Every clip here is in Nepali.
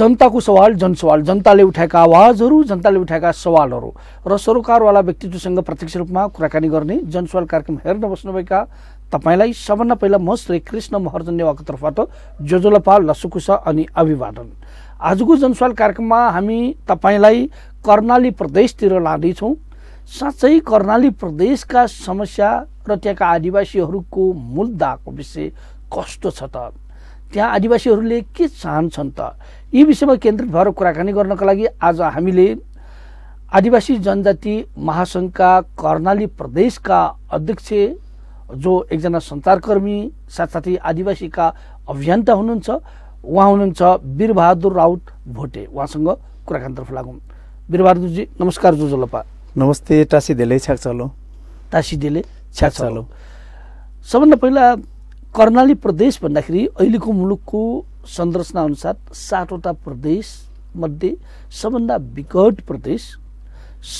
जनताको सवाल जनसवाल जनताले उठाएका आवाजहरू जनताले उठाएका सवालहरू र सरोकारवाला व्यक्तित्वसँग प्रत्यक्ष रूपमा कुराकानी गर्ने जनसवाल कार्यक्रम हेर्न बस्नुभएका तपाईँलाई सबभन्दा पहिला म श्री कृष्ण महर्जन नेवाको तर्फबाट जोजोलपा लसुकुसा अनि अभिवादन आजको जनसवाल कार्यक्रममा हामी तपाईँलाई कर्णाली प्रदेशतिर लाँदैछौँ साँच्चै कर्णाली प्रदेशका समस्या र त्यहाँका आदिवासीहरूको मुद्दाको विषय कस्तो छ त त्यहाँ आदिवासीहरूले के चाहन्छन् त यी विषयमा केन्द्रित भएर कुराकानी गर्नका लागि आज हामीले आदिवासी जनजाति महासङ्घका कर्णाली प्रदेशका अध्यक्ष जो एकजना सञ्चारकर्मी साथसाथै आदिवासीका अभियन्ता हुनुहुन्छ उहाँ हुनुहुन्छ वीरबहादुर राउत भोटे उहाँसँग कुराकानीतर्फ लागौँ वीरबहादुरजी नमस्कार जो जोजोलपा नमस्ते टासी देले चलो टासी देले चलो सबभन्दा पहिला कर्णाली प्रदेश भन्दाखेरि अहिलेको मुलुकको अनुसार सातवटा प्रदेश मध्ये सबभन्दा विकट प्रदेश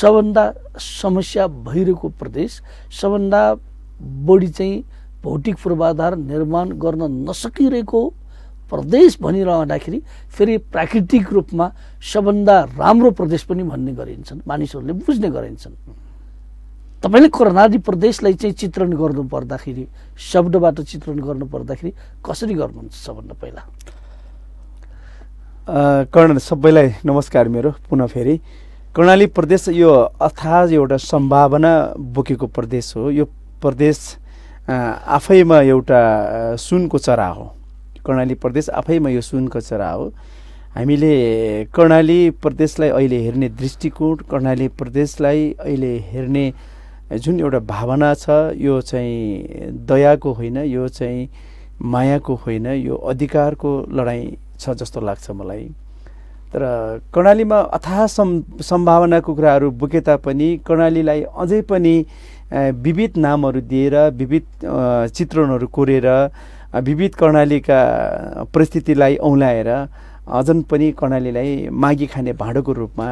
सबभन्दा समस्या भइरहेको प्रदेश सबभन्दा बढी चाहिँ भौतिक पूर्वाधार निर्माण गर्न नसकिरहेको प्रदेश भनिरहँदाखेरि फेरि प्राकृतिक रूपमा सबभन्दा राम्रो प्रदेश पनि भन्ने गरिन्छन् मानिसहरूले बुझ्ने गरिन्छन् तपाईँले कर्णाली प्रदेशलाई चाहिँ चित्रण गर्नु पर्दाखेरि शब्दबाट चित्रण गर्नु पर्दाखेरि कसरी गर्नुहुन्छ सबभन्दा पहिला कर्ण सबैलाई नमस्कार मेरो पुनः फेरि कर्णाली प्रदेश यो अथा एउटा सम्भावना बोकेको प्रदेश हो यो प्रदेश आफैमा एउटा सुनको चरा हो कर्णाली प्रदेश आफैमा यो सुनको चरा हो हामीले कर्णाली प्रदेशलाई अहिले हेर्ने दृष्टिकोण कर्णाली प्रदेशलाई अहिले हेर्ने जुन एउटा भावना छ यो चाहिँ दयाको होइन यो चाहिँ मायाको होइन यो अधिकारको लडाइँ छ जस्तो लाग्छ मलाई तर कर्णालीमा अथाह सम् सम्भावनाको कुराहरू बोके तापनि कर्णालीलाई अझै पनि विविध नामहरू दिएर विविध चित्रणहरू कोरेर विविध कर्णालीका परिस्थितिलाई औँलाएर अझन पनि कर्णालीलाई मागी खाने भाँडोको रूपमा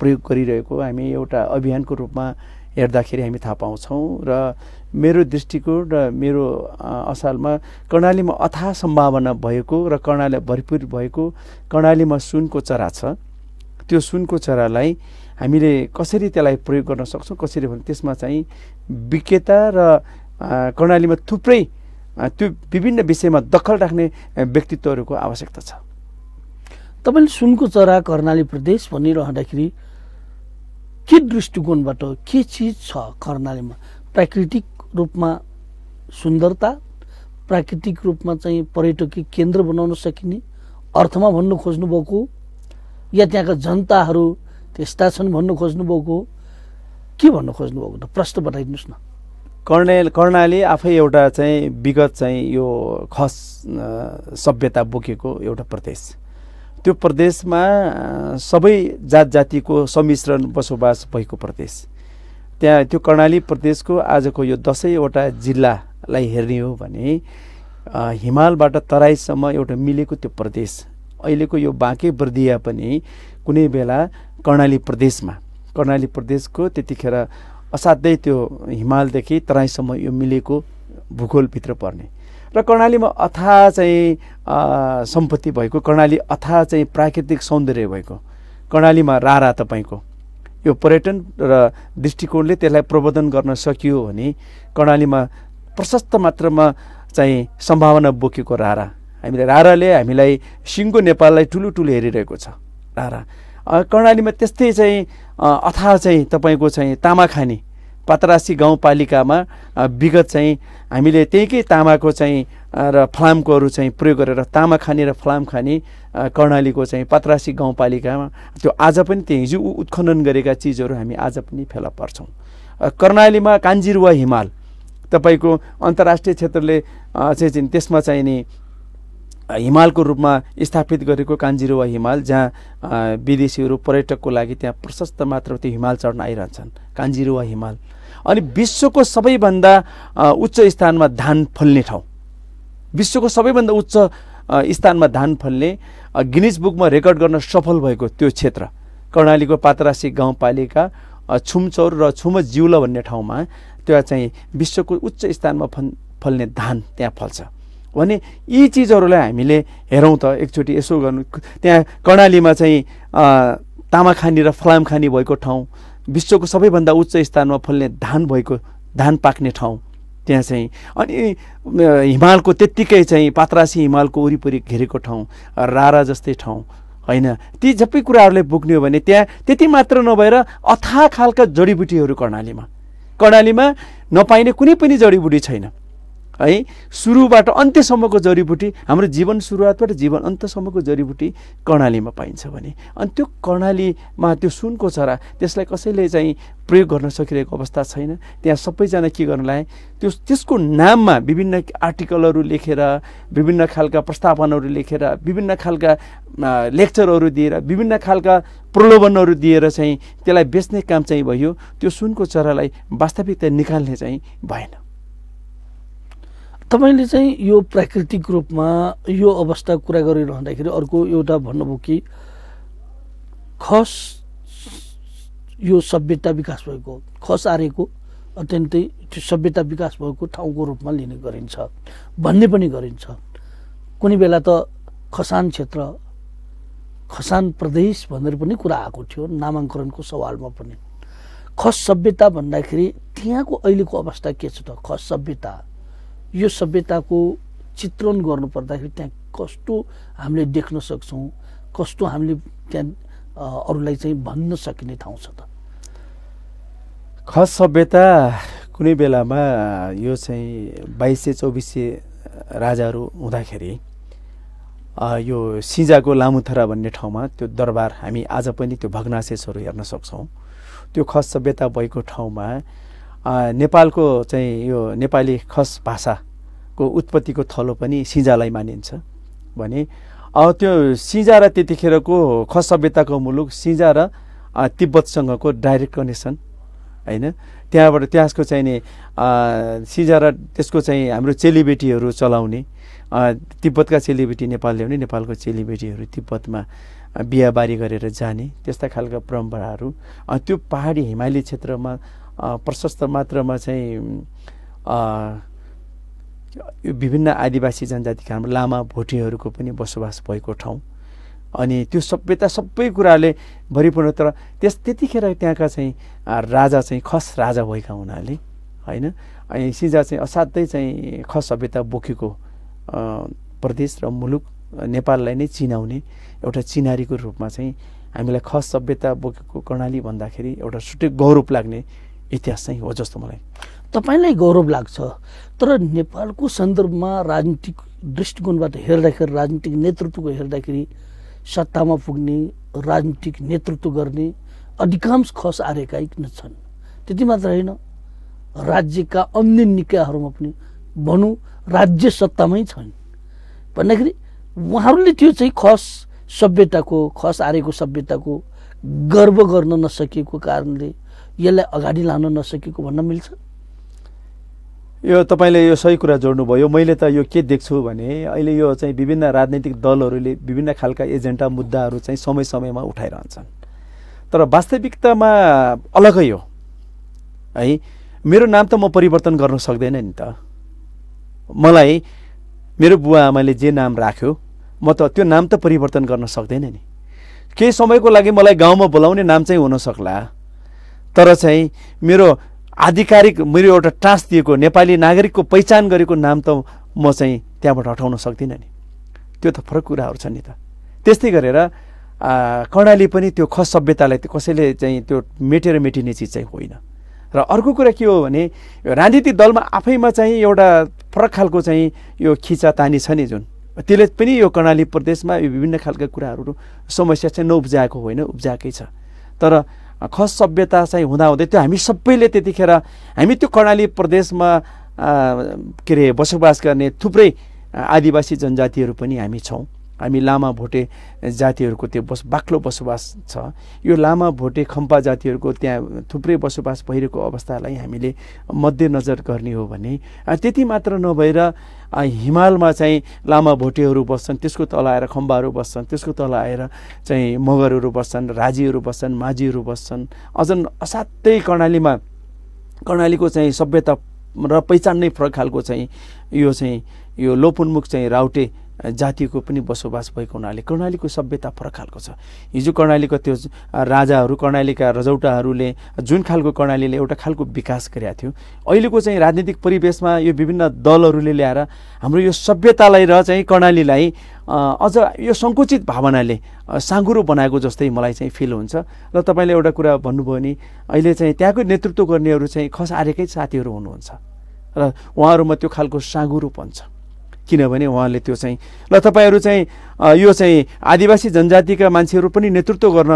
प्रयोग गरिरहेको हामी एउटा अभियानको रूपमा हेर्दाखेरि हामी थाहा पाउँछौँ र मेरो दृष्टिकोण र मेरो असालमा कर्णालीमा अथा सम्भावना भएको र कर्णाली भरिपूर भएको कर्णालीमा सुनको चरा छ त्यो सुनको चरालाई हामीले कसरी त्यसलाई प्रयोग गर्न सक्छौँ कसरी भने त्यसमा चाहिँ विज्ञता र कर्णालीमा थुप्रै त्यो विभिन्न विषयमा दखल राख्ने व्यक्तित्वहरूको आवश्यकता छ तपाईँले सुनको चरा कर्णाली प्रदेश भनिरहँदाखेरि के दृष्टिकोणबाट के चिज छ कर्णालीमा प्राकृतिक रूपमा सुन्दरता प्राकृतिक रूपमा चाहिँ पर्यटकीय केन्द्र बनाउन सकिने अर्थमा भन्नु खोज्नुभएको या त्यहाँका जनताहरू त्यस्ता छन् भन्नु खोज्नुभएको के भन्नु खोज्नुभएको त प्रश्न बताइदिनुहोस् न कर्णाली कर्णाली आफै एउटा चाहिँ विगत चाहिँ यो खस सभ्यता बोकेको एउटा प्रदेश त्यो प्रदेशमा सबै जात जातिको सम्मिश्रण बसोबास भएको प्रदेश त्यहाँ त्यो कर्णाली प्रदेशको आजको यो दसैँवटा जिल्लालाई हेर्ने हो भने हिमालबाट तराईसम्म एउटा मिलेको त्यो प्रदेश अहिलेको यो बाँके बर्दिया पनि कुनै बेला कर्णाली प्रदेशमा कर्णाली प्रदेशको त्यतिखेर असाध्यै त्यो हिमालदेखि तराईसम्म यो मिलेको भूगोलभित्र पर्ने र कर्णालीमा अथाह चाहिँ सम्पत्ति भएको कर्णाली अथाह चाहिँ प्राकृतिक सौन्दर्य भएको कर्णालीमा रारा तपाईँको यो पर्यटन र दृष्टिकोणले त्यसलाई प्रबोधन गर्न सकियो भने कर्णालीमा प्रशस्त मात्रामा चाहिँ सम्भावना बोकेको रारा हामीले राराले हामीलाई सिङ्गो नेपाललाई ठुलो ठुलो हेरिरहेको छ रारा कर्णालीमा त्यस्तै चाहिँ अथाह चाहिँ तपाईँको चाहिँ तामाखानी पतरासी गाउँपालिकामा विगत चाहिँ हामीले त्यहीँकै तामाको चाहिँ र फलामकोहरू चाहिँ प्रयोग गरेर तामा खाने र फलाम खाने कर्णालीको चाहिँ पत्रासी गाउँपालिकामा त्यो आज पनि त्यो हिजो उत्खनन गरेका चिजहरू हामी आज पनि फेला पर्छौँ कर्णालीमा कान्जिरुवा हिमाल तपाईँको अन्तर्राष्ट्रिय क्षेत्रले चाहिँ त्यसमा चाहिँ नि हिमालको रूपमा स्थापित गरेको कान्जिरुवा हिमाल जहाँ विदेशीहरू पर्यटकको लागि त्यहाँ प्रशस्त मात्रा त्यो हिमाल चढ्न आइरहन्छन् कान्जिरुवा हिमाल अनि विश्वको सबैभन्दा उच्च स्थानमा धान फल्ने ठाउँ विश्वको सबैभन्दा उच्च स्थानमा धान फल्ने गिनिज बुकमा रेकर्ड गर्न सफल भएको त्यो क्षेत्र कर्णालीको पात्रासी गाउँपालिका छुमचौर र छुम जिउल भन्ने ठाउँमा त्यो चाहिँ विश्वको उच्च स्थानमा फन् फल्ने धान त्यहाँ फल्छ भने यी चिजहरूलाई हामीले हेरौँ त एकचोटि यसो गर्नु त्यहाँ कर्णालीमा चाहिँ तामाखानी र फलामखानी भएको ठाउँ विश्वको सबैभन्दा उच्च स्थानमा फल्ने धान भएको धान पाक्ने ठाउँ त्यहाँ चाहिँ अनि हिमालको त्यत्तिकै चाहिँ पात्रासी हिमालको वरिपरि घेरेको ठाउँ रारा जस्तै ठाउँ होइन ती सबै कुराहरूले बोक्ने हो भने त्यहाँ त्यति मात्र नभएर अथा खालका जडीबुटीहरू कर्णालीमा कर्णालीमा नपाइने कुनै पनि जडीबुटी छैन है सुरुबाट अन्त्यसम्मको जडीबुटी हाम्रो जीवन सुरुवातबाट जीवन अन्त्यसम्मको जडीबुटी कर्णालीमा पाइन्छ भने अनि त्यो कर्णालीमा त्यो सुनको चरा त्यसलाई कसैले चाहिँ प्रयोग गर्न सकिरहेको अवस्था छैन त्यहाँ सबैजना के गर्न लाए त्यो त्यसको नाममा विभिन्न आर्टिकलहरू लेखेर विभिन्न खालका प्रस्तावनाहरू लेखेर विभिन्न खालका लेक्चरहरू दिएर विभिन्न खालका प्रलोभनहरू दिएर चाहिँ त्यसलाई बेच्ने काम चाहिँ भयो त्यो सुनको चरालाई वास्तविकता निकाल्ने चाहिँ भएन तपाईँले चाहिँ यो प्राकृतिक रूपमा यो अवस्था कुरा गरिरहँदाखेरि अर्को एउटा भन्नुभयो कि खस यो सभ्यता विकास भएको खस आरेको अत्यन्तै त्यो सभ्यता विकास भएको ठाउँको रूपमा लिने गरिन्छ भन्ने पनि गरिन्छ कुनै बेला त खसान क्षेत्र खसान प्रदेश भनेर पनि कुरा आएको थियो नामाङ्करणको सवालमा पनि खस सभ्यता भन्दाखेरि त्यहाँको अहिलेको अवस्था के छ त खस सभ्यता यो सभ्यताको चित्रण गर्नुपर्दाखेरि त्यहाँ कस्तो हामीले देख्न सक्छौँ कस्तो हामीले त्यहाँ अरूलाई चाहिँ भन्न सकिने ठाउँ छ त खस सभ्यता कुनै बेलामा यो चाहिँ बाइस सय चौबिस सय राजाहरू हुँदाखेरि यो सिजाको लामुथरा भन्ने ठाउँमा त्यो दरबार हामी आज पनि त्यो भग्नाशेषहरू हेर्न सक्छौँ त्यो खस सभ्यता भएको ठाउँमा नेपालको चाहिँ यो नेपाली खस भाषाको उत्पत्तिको थलो पनि सिजालाई मानिन्छ भने त्यो सिजा र त्यतिखेरको खस सभ्यताको मुलुक सिजा र तिब्बतसँगको डाइरेक्ट कनेक्सन होइन त्यहाँबाट त्यसको चाहिने सिजा र त्यसको चाहिँ हाम्रो चेलीबेटीहरू चलाउने तिब्बतका चेलीबेटी नेपाल ल्याउने नेपालको चेलीबेटीहरू तिब्बतमा बिहाबारी गरेर जाने त्यस्ता खालका परम्पराहरू त्यो पहाडी हिमाली क्षेत्रमा प्रशस्त मात्रामा चाहिँ यो विभिन्न आदिवासी जनजातिका हाम्रो लामा भोटेहरूको पनि बसोबास भएको ठाउँ अनि त्यो सभ्यता सबै कुराले भरिपूर्ण तर त्यस त्यतिखेर त्यहाँका चाहिँ राजा चाहिँ खस राजा भएका हुनाले होइन अनि सिजा चाहिँ असाध्यै चाहिँ खस सभ्यता बोकेको प्रदेश र मुलुक नेपाललाई नै चिनाउने एउटा चिनारीको रूपमा चाहिँ हामीलाई खस सभ्यता बोकेको कर्णाली भन्दाखेरि एउटा छुट्टै गौरव लाग्ने इतिहास चाहिँ हो जस्तो मलाई तपाईँलाई गौरव लाग्छ तर नेपालको सन्दर्भमा राजनीतिक दृष्टिकोणबाट हेर्दाखेरि राजनीतिक नेतृत्वको हेर्दाखेरि सत्तामा पुग्ने राजनीतिक नेतृत्व गर्ने अधिकांश खस आरेका छन् त्यति मात्र होइन राज्यका अन्य निकायहरूमा पनि भनौँ राज्य सत्तामै छन् भन्दाखेरि उहाँहरूले त्यो चाहिँ खस सभ्यताको खस आरेको सभ्यताको गर्व गर्न नसकेको कारणले यसलाई अगाडि लान नसकेको भन्न मिल्छ यो तपाईँले यो सही कुरा जोड्नुभयो मैले त यो के देख्छु भने अहिले यो चाहिँ विभिन्न राजनैतिक दलहरूले विभिन्न खालका एजेन्डा मुद्दाहरू चाहिँ समय समयमा उठाइरहन्छन् तर वास्तविकतामा अलगै हो है मेरो नाम त म परिवर्तन गर्न सक्दैन नि त मलाई मेरो बुवा आमाले जे नाम राख्यो म त त्यो नाम त परिवर्तन गर्न सक्दैन नि केही समयको लागि मलाई गाउँमा बोलाउने नाम चाहिँ हुनसक्ला तर चाहिँ मेरो आधिकारिक मेरो एउटा टाँस दिएको नेपाली नागरिकको पहिचान गरेको नाम त म चाहिँ त्यहाँबाट हटाउन सक्दिनँ नि त्यो त फरक कुराहरू छन् नि त त्यस्तै गरेर कर्णाली पनि त्यो खस सभ्यतालाई कसैले चाहिँ त्यो मेटेर मेटिने चिज चाहिँ होइन र अर्को कुरा के हो भने राजनीतिक दलमा आफैमा चाहिँ एउटा फरक खालको चाहिँ यो खिचा तानी छ नि जुन त्यसले पनि यो कर्णाली प्रदेशमा यो विभिन्न खालका कुराहरू समस्या चाहिँ नउब्जाएको होइन उब्जाएकै छ तर खस सभ्यता चाहिँ हुँदाहुँदै त्यो हामी सबैले त्यतिखेर हामी त्यो कर्णाली प्रदेशमा के अरे बसोबास गर्ने थुप्रै आदिवासी जनजातिहरू पनि हामी छौँ हामी लामा भोटे जातिहरूको त्यो बस बाक्लो बसोबास छ यो लामा भोटे खम्पा जातिहरूको त्यहाँ थुप्रै बसोबास भइरहेको अवस्थालाई हामीले मध्यनजर गर्ने हो भने त्यति मात्र नभएर हिमालमा चाहिँ लामा भोटेहरू बस्छन् त्यसको तल आएर खम्बाहरू बस्छन् त्यसको तल आएर चाहिँ मगरहरू बस्छन् राजीहरू बस्छन् माझीहरू बस्छन् अझ असाध्यै कर्णालीमा कर्णालीको चाहिँ सभ्यता र पहिचान नै फरक खालको चाहिँ यो चाहिँ यो लोपोन्मुख चाहिँ राउटे जातिको पनि बसोबास भएको हुनाले कर्णालीको सभ्यता फरक खालको छ हिजो कर्णालीको त्यो राजाहरू कर्णालीका रजौटाहरूले जुन खालको कर्णालीले एउटा खालको विकास गरेका थियो अहिलेको चाहिँ राजनीतिक परिवेशमा यो विभिन्न दलहरूले ल्याएर हाम्रो यो सभ्यतालाई र चाहिँ कर्णालीलाई अझ यो सङ्कुचित भावनाले साँगुरो बनाएको जस्तै मलाई चाहिँ फिल हुन्छ र तपाईँले एउटा कुरा भन्नुभयो भने अहिले चाहिँ त्यहाँको नेतृत्व गर्नेहरू चाहिँ खस आरेकै साथीहरू हुनुहुन्छ र उहाँहरूमा त्यो खालको साँगुरोपन छ किनभने उहाँले त्यो चाहिँ ल तपाईँहरू चाहिँ यो चाहिँ आदिवासी जनजातिका मान्छेहरू पनि नेतृत्व गर्न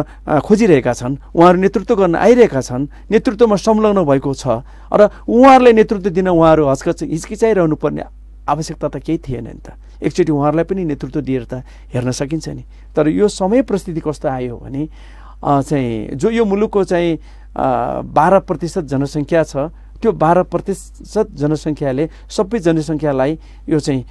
खोजिरहेका छन् उहाँहरू नेतृत्व गर्न आइरहेका छन् नेतृत्वमा संलग्न भएको छ र उहाँहरूलाई नेतृत्व दिन उहाँहरू हचकच हिचकिचाइरहनु पर्ने आवश्यकता त केही थिएन नि त एकचोटि उहाँहरूलाई पनि नेतृत्व दिएर त हेर्न सकिन्छ नि तर यो समय परिस्थिति कस्तो आयो भने चाहिँ जो यो मुलुकको चाहिँ बाह्र प्रतिशत जनसङ्ख्या छ त्यो बाह्र प्रतिशत जनसङ्ख्याले सबै जनसङ्ख्यालाई यो चाहिँ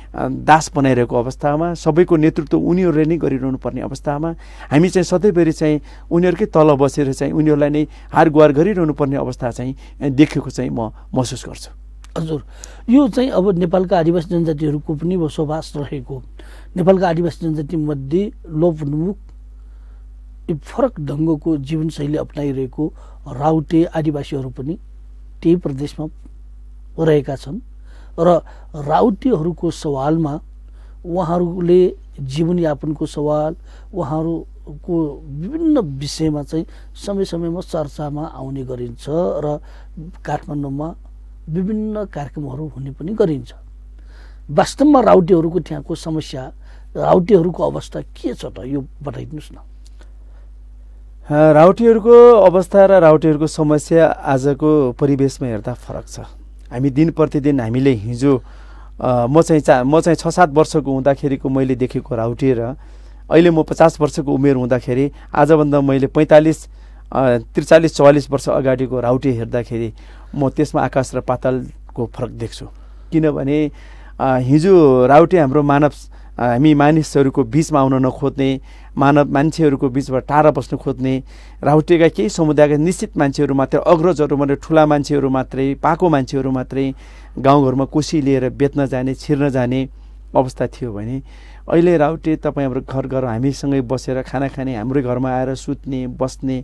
दास बनाइरहेको अवस्थामा सबैको नेतृत्व उनीहरूले नै गरिरहनु पर्ने अवस्थामा हामी चाहिँ सधैँभरि चाहिँ उनीहरूकै तल बसेर चाहिँ उनीहरूलाई नै हार गुहार गरिरहनु पर्ने अवस्था चाहिँ देखेको चाहिँ म महसुस गर्छु हजुर यो चाहिँ अब नेपालका आदिवासी जनजातिहरूको पनि बसोबास रहेको नेपालका आदिवासी जनजातिमध्ये लोपन्मुख फरक ढङ्गको जीवनशैली अप्नाइरहेको राउटे आदिवासीहरू पनि त्यही प्रदेशमा रहेका छन् र राउटेहरूको सवालमा उहाँहरूले जीवनयापनको सवाल उहाँहरूको विभिन्न विषयमा चाहिँ समय समयमा चर्चामा आउने गरिन्छ र काठमाडौँमा विभिन्न कार्यक्रमहरू हुने पनि गरिन्छ वास्तवमा राउटेहरूको त्यहाँको समस्या राउटेहरूको अवस्था के छ त यो बताइदिनुहोस् न राउटीहरूको अवस्था र राउटीहरूको समस्या आजको परिवेशमा हेर्दा फरक छ हामी दिन प्रतिदिन हामीले हिजो म चाहिँ चा म चाहिँ छ सात वर्षको हुँदाखेरिको मैले देखेको राउटी र अहिले म पचास वर्षको उमेर हुँदाखेरि आजभन्दा मैले पैँतालिस त्रिचालिस चौवालिस वर्ष अगाडिको राउटी हेर्दाखेरि म त्यसमा आकाश र पातालको फरक देख्छु किनभने हिजो राउटी हाम्रो मानव हामी मानिसहरूको बिचमा आउन नखोज्ने मानव मान्छेहरूको बिचबाट टाढा बस्नु खोज्ने राउटेका केही समुदायका निश्चित मान्छेहरू मात्रै अग्रजहरू मात्रै ठुला मान्छेहरू मात्रै पाको मान्छेहरू मात्रै गाउँघरमा कोसी लिएर बेच्न जाने छिर्न जाने अवस्था थियो भने अहिले राउटे तपाईँ हाम्रो घर घर हामीसँगै बसेर खाना खाने हाम्रै घरमा आएर सुत्ने बस्ने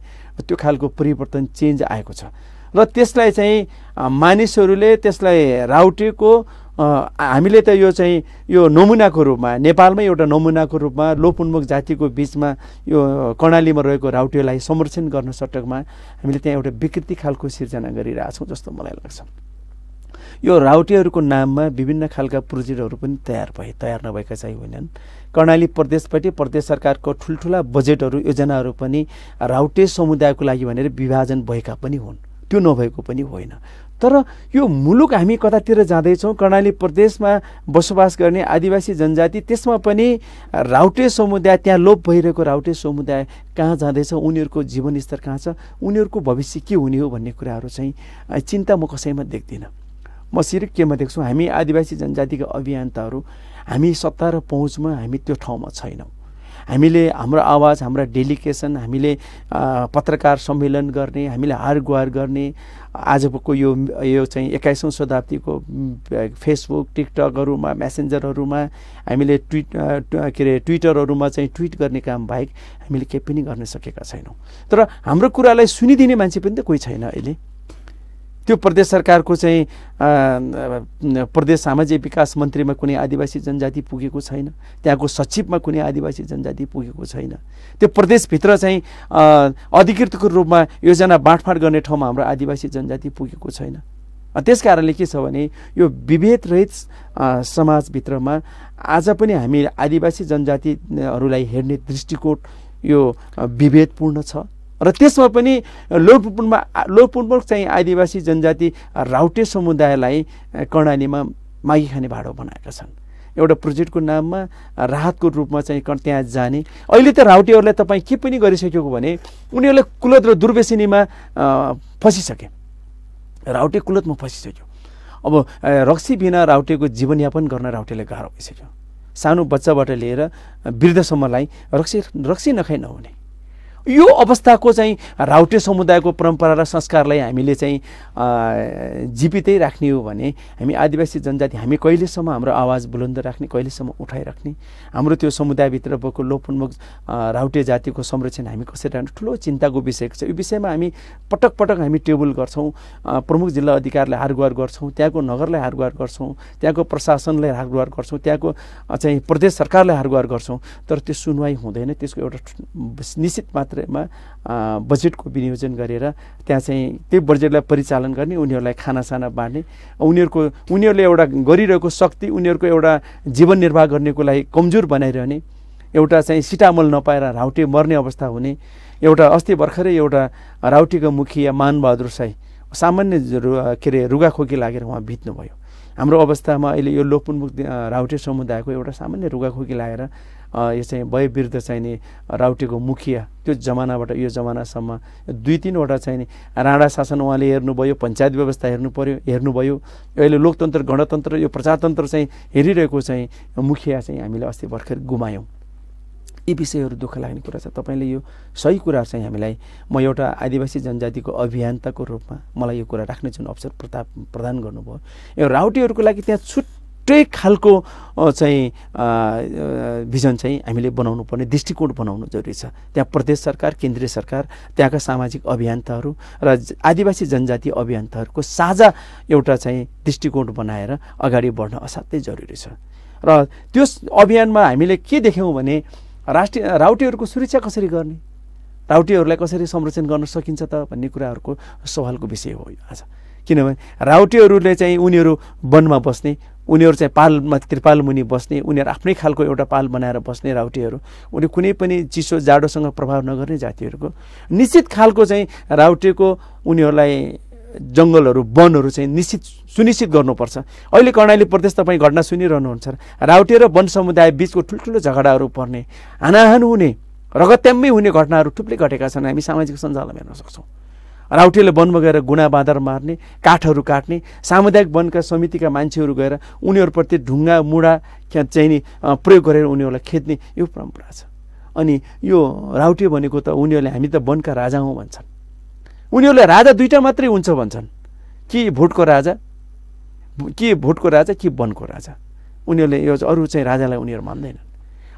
त्यो खालको परिवर्तन चेन्ज आएको छ र त्यसलाई चाहिँ मानिसहरूले त्यसलाई राउटेको हामीले त यो चाहिँ यो नमुनाको रूपमा नेपालमै एउटा नमुनाको रूपमा लोप लोपोन्मुख जातिको बिचमा यो कर्णालीमा रहेको राउटेलाई संरक्षण गर्न सटकमा हामीले त्यहाँ एउटा विकृति खालको सिर्जना गरिरहेछौँ जस्तो मलाई लाग्छ यो राउटेहरूको नाममा विभिन्न खालका प्रोजेक्टहरू पनि तयार भए तयार नभएका चाहिँ होइनन् कर्णाली प्रदेशपट्टि प्रदेश सरकारको ठुल्ठुला बजेटहरू योजनाहरू पनि राउटे समुदायको लागि भनेर विभाजन भएका पनि हुन् त्यो नभएको पनि होइन तर यो मुलुक हामी कतातिर जाँदैछौँ कर्णाली प्रदेशमा बसोबास गर्ने आदिवासी जनजाति त्यसमा पनि राउटे समुदाय त्यहाँ लोप भइरहेको राउटे समुदाय कहाँ जाँदैछ उनीहरूको जीवनस्तर कहाँ छ उनीहरूको भविष्य के हुने हो भन्ने कुराहरू चाहिँ चिन्ता म कसैमा देख्दिनँ म सिर्फ केमा देख्छु हामी आदिवासी जनजातिका अभियन्ताहरू हामी सत्ता र पहुँचमा हामी त्यो ठाउँमा छैनौँ हामीले हाम्रो आवाज हाम्रो डेलिकेसन हामीले पत्रकार सम्मेलन गर्ने हामीले हार गुहार गर्ने आजको यो यो चाहिँ एक्काइसौँ शताब्दीको फेसबुक टिकटकहरूमा म्यासेन्जरहरूमा हामीले ट्विट के अरे ट्विटरहरूमा चाहिँ ट्विट गर्ने काम बाहेक हामीले केही पनि गर्न सकेका छैनौँ तर हाम्रो कुरालाई सुनिदिने मान्छे पनि त कोही छैन अहिले त्यो प्रदेश सरकारको चाहिँ प्रदेश सामाजिक विकास मन्त्रीमा कुनै आदिवासी जनजाति पुगेको छैन त्यहाँको सचिवमा कुनै आदिवासी जनजाति पुगेको छैन त्यो प्रदेशभित्र चाहिँ अधिकृतको रूपमा योजना बाँडफाँड गर्ने ठाउँमा हाम्रो आदिवासी जनजाति पुगेको छैन त्यस कारणले के छ भने यो विभेदरहित समाजभित्रमा आज पनि हामी आदिवासी जनजातिहरूलाई हेर्ने दृष्टिकोण यो विभेदपूर्ण छ र त्यसमा पनि लोपुनमा लोपुन्पोक चाहिँ आदिवासी जनजाति राउटे समुदायलाई कर्णालीमा माघी खाने भाँडो बनाएका छन् एउटा प्रोजेक्टको नाममा राहतको रूपमा चाहिँ त्यहाँ जाने अहिले त राउटेहरूलाई तपाईँ के पनि गरिसकेको भने उनीहरूलाई कुलत र दुर्वेसिनीमा फँसिसके राउटे कुलतमा फँसिसक्यो अब रक्सी बिना राउटेको जीवनयापन गर्न राउटेले गाह्रो भइसक्यो सानो बच्चाबाट लिएर वृद्धसम्मलाई रक्सी रक्सी नखाइ नहुने यो अवस्थाको चाहिँ राउटे समुदायको परम्परा र संस्कारलाई हामीले चाहिँ जीवितै राख्ने हो भने हामी आदिवासी जनजाति हामी कहिलेसम्म हाम्रो आवाज बुलन्द राख्ने कहिलेसम्म उठाइराख्ने हाम्रो त्यो समुदायभित्र भएको लोपोन्मुख राउटे जातिको संरक्षण हामी कसरी राख्ने ठुलो चिन्ताको विषय छ यो विषयमा हामी पटक पटक हामी टेबल गर्छौँ प्रमुख जिल्ला अधिकारलाई हारगुहार गर्छौँ त्यहाँको नगरलाई हारगुहार गर्छौँ त्यहाँको प्रशासनलाई हारगुहार गर्छौँ त्यहाँको चाहिँ प्रदेश सरकारलाई हारगुहार गर्छौँ तर त्यो सुनवाई हुँदैन त्यसको एउटा निश्चित मात्र क्षेत्रमा बजेटको विनियोजन गरेर त्यहाँ चाहिँ त्यो बजेटलाई परिचालन गर्ने उनीहरूलाई खानासाना बाँड्ने उनीहरूको उनीहरूले एउटा गरिरहेको शक्ति उनीहरूको एउटा जीवन निर्वाह गर्नेको लागि कमजोर बनाइरहने एउटा चाहिँ सिटामल नपाएर राउटे मर्ने अवस्था हुने एउटा अस्ति भर्खरै एउटा राउटेको मुखिया मानबहादुर साई सामान्य रु के अरे रुगाखोकी लागेर उहाँ बित्नुभयो हाम्रो अवस्थामा अहिले यो लोपुनमुख राउटे समुदायको एउटा सामान्य रुगाखोकी लागेर यो चाहिँ वयवृद्ध नि राउटेको मुखिया त्यो जमानाबाट यो जमानासम्म दुई तिनवटा नि राणा शासन उहाँले हेर्नुभयो पञ्चायत व्यवस्था हेर्नु पऱ्यो हेर्नुभयो अहिले लोकतन्त्र गणतन्त्र यो प्रजातन्त्र चाहिँ हेरिरहेको चाहिँ मुखिया चाहिँ हामीले अस्ति भर्खर गुमायौँ यी विषयहरू दुःख लाग्ने कुरा छ तपाईँले यो सही कुरा चाहिँ हामीलाई म एउटा आदिवासी जनजातिको अभियन्ताको रूपमा मलाई यो कुरा राख्ने जुन अवसर प्रताप प्रदान गर्नुभयो यो राउटेहरूको लागि त्यहाँ छुट छुट्टै खालको चाहिँ भिजन चाहिँ हामीले बनाउनु पर्ने दृष्टिकोण बनाउनु जरुरी छ त्यहाँ प्रदेश सरकार केन्द्रीय सरकार त्यहाँका सामाजिक अभियन्ताहरू र आदिवासी जनजाति अभियन्ताहरूको साझा एउटा चाहिँ दृष्टिकोण बनाएर अगाडि बढ्न असाध्यै जरुरी छ र त्यो अभियानमा हामीले के देख्यौँ भने राष्ट्रिय राउटेहरूको सुरक्षा कसरी गर्ने राउटेहरूलाई कसरी संरक्षण गर्न सकिन्छ त भन्ने कुराहरूको सवालको विषय हो आज किनभने राउटेहरूले चाहिँ उनीहरू वनमा बस्ने उनीहरू चाहिँ पालमा त्रिपाल मुनि बस्ने उनीहरू आफ्नै खालको एउटा पाल बनाएर बस्ने राउटेहरू उनी कुनै पनि चिसो जाडोसँग प्रभाव नगर्ने जातिहरूको निश्चित खालको चाहिँ राउटेको उनीहरूलाई जङ्गलहरू वनहरू चाहिँ निश्चित सुनिश्चित गर्नुपर्छ अहिले कर्णाली प्रदेश तपाईँ घटना सुनिरहनुहुन्छ राउटे र वन समुदाय बिचको ठुल्ठुलो झगडाहरू पर्ने हानाहान हुने रगत्याम्मै हुने घटनाहरू थुप्रै घटेका छन् हामी सामाजिक सञ्जालमा हेर्न सक्छौँ राउटेले वनमा गएर गुणा बाँदर मार्ने काठहरू काट्ने सामुदायिक वनका समितिका मान्छेहरू गएर उनीहरूप्रति ढुङ्गा मुढा चाहिँ नि प्रयोग गरेर उनीहरूलाई खेद्ने यो परम्परा छ अनि यो राउटे भनेको त उनीहरूले हामी त वनका राजा हौँ भन्छन् उनीहरूले राजा दुईवटा मात्रै हुन्छ भन्छन् कि भोटको राजा कि भोटको राजा कि वनको राजा उनीहरूले यो अरू चाहिँ राजालाई उनीहरू मान्दैनन्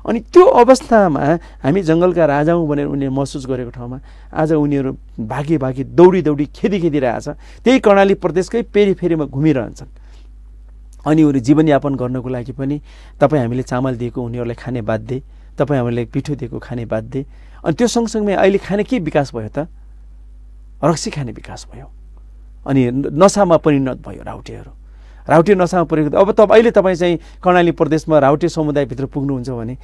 अनि त्यो अवस्थामा हामी जङ्गलका राजा हौँ भनेर उनीहरूले महसुस गरेको ठाउँमा आज उनीहरू भागे भागी दौडी दौडी खेदी खेदिरहेछ त्यही कर्णाली प्रदेशकै पेरिफेरीमा घुमिरहन्छन् अनि उनीहरू जीवनयापन गर्नको लागि पनि तपाईँ हामीले चामल दिएको उनीहरूलाई खाने बाध्य तपाईँ हामीले पिठो दिएको खाने बाध्य अनि त्यो सँगसँगै अहिले खाने के विकास भयो त रक्सी खाने विकास भयो अनि नसामा परिणत भयो राउटेहरू राउटे नसामा पुगेको अब त अहिले तपाईँ चाहिँ कर्णाली प्रदेशमा राउटे समुदायभित्र पुग्नुहुन्छ भने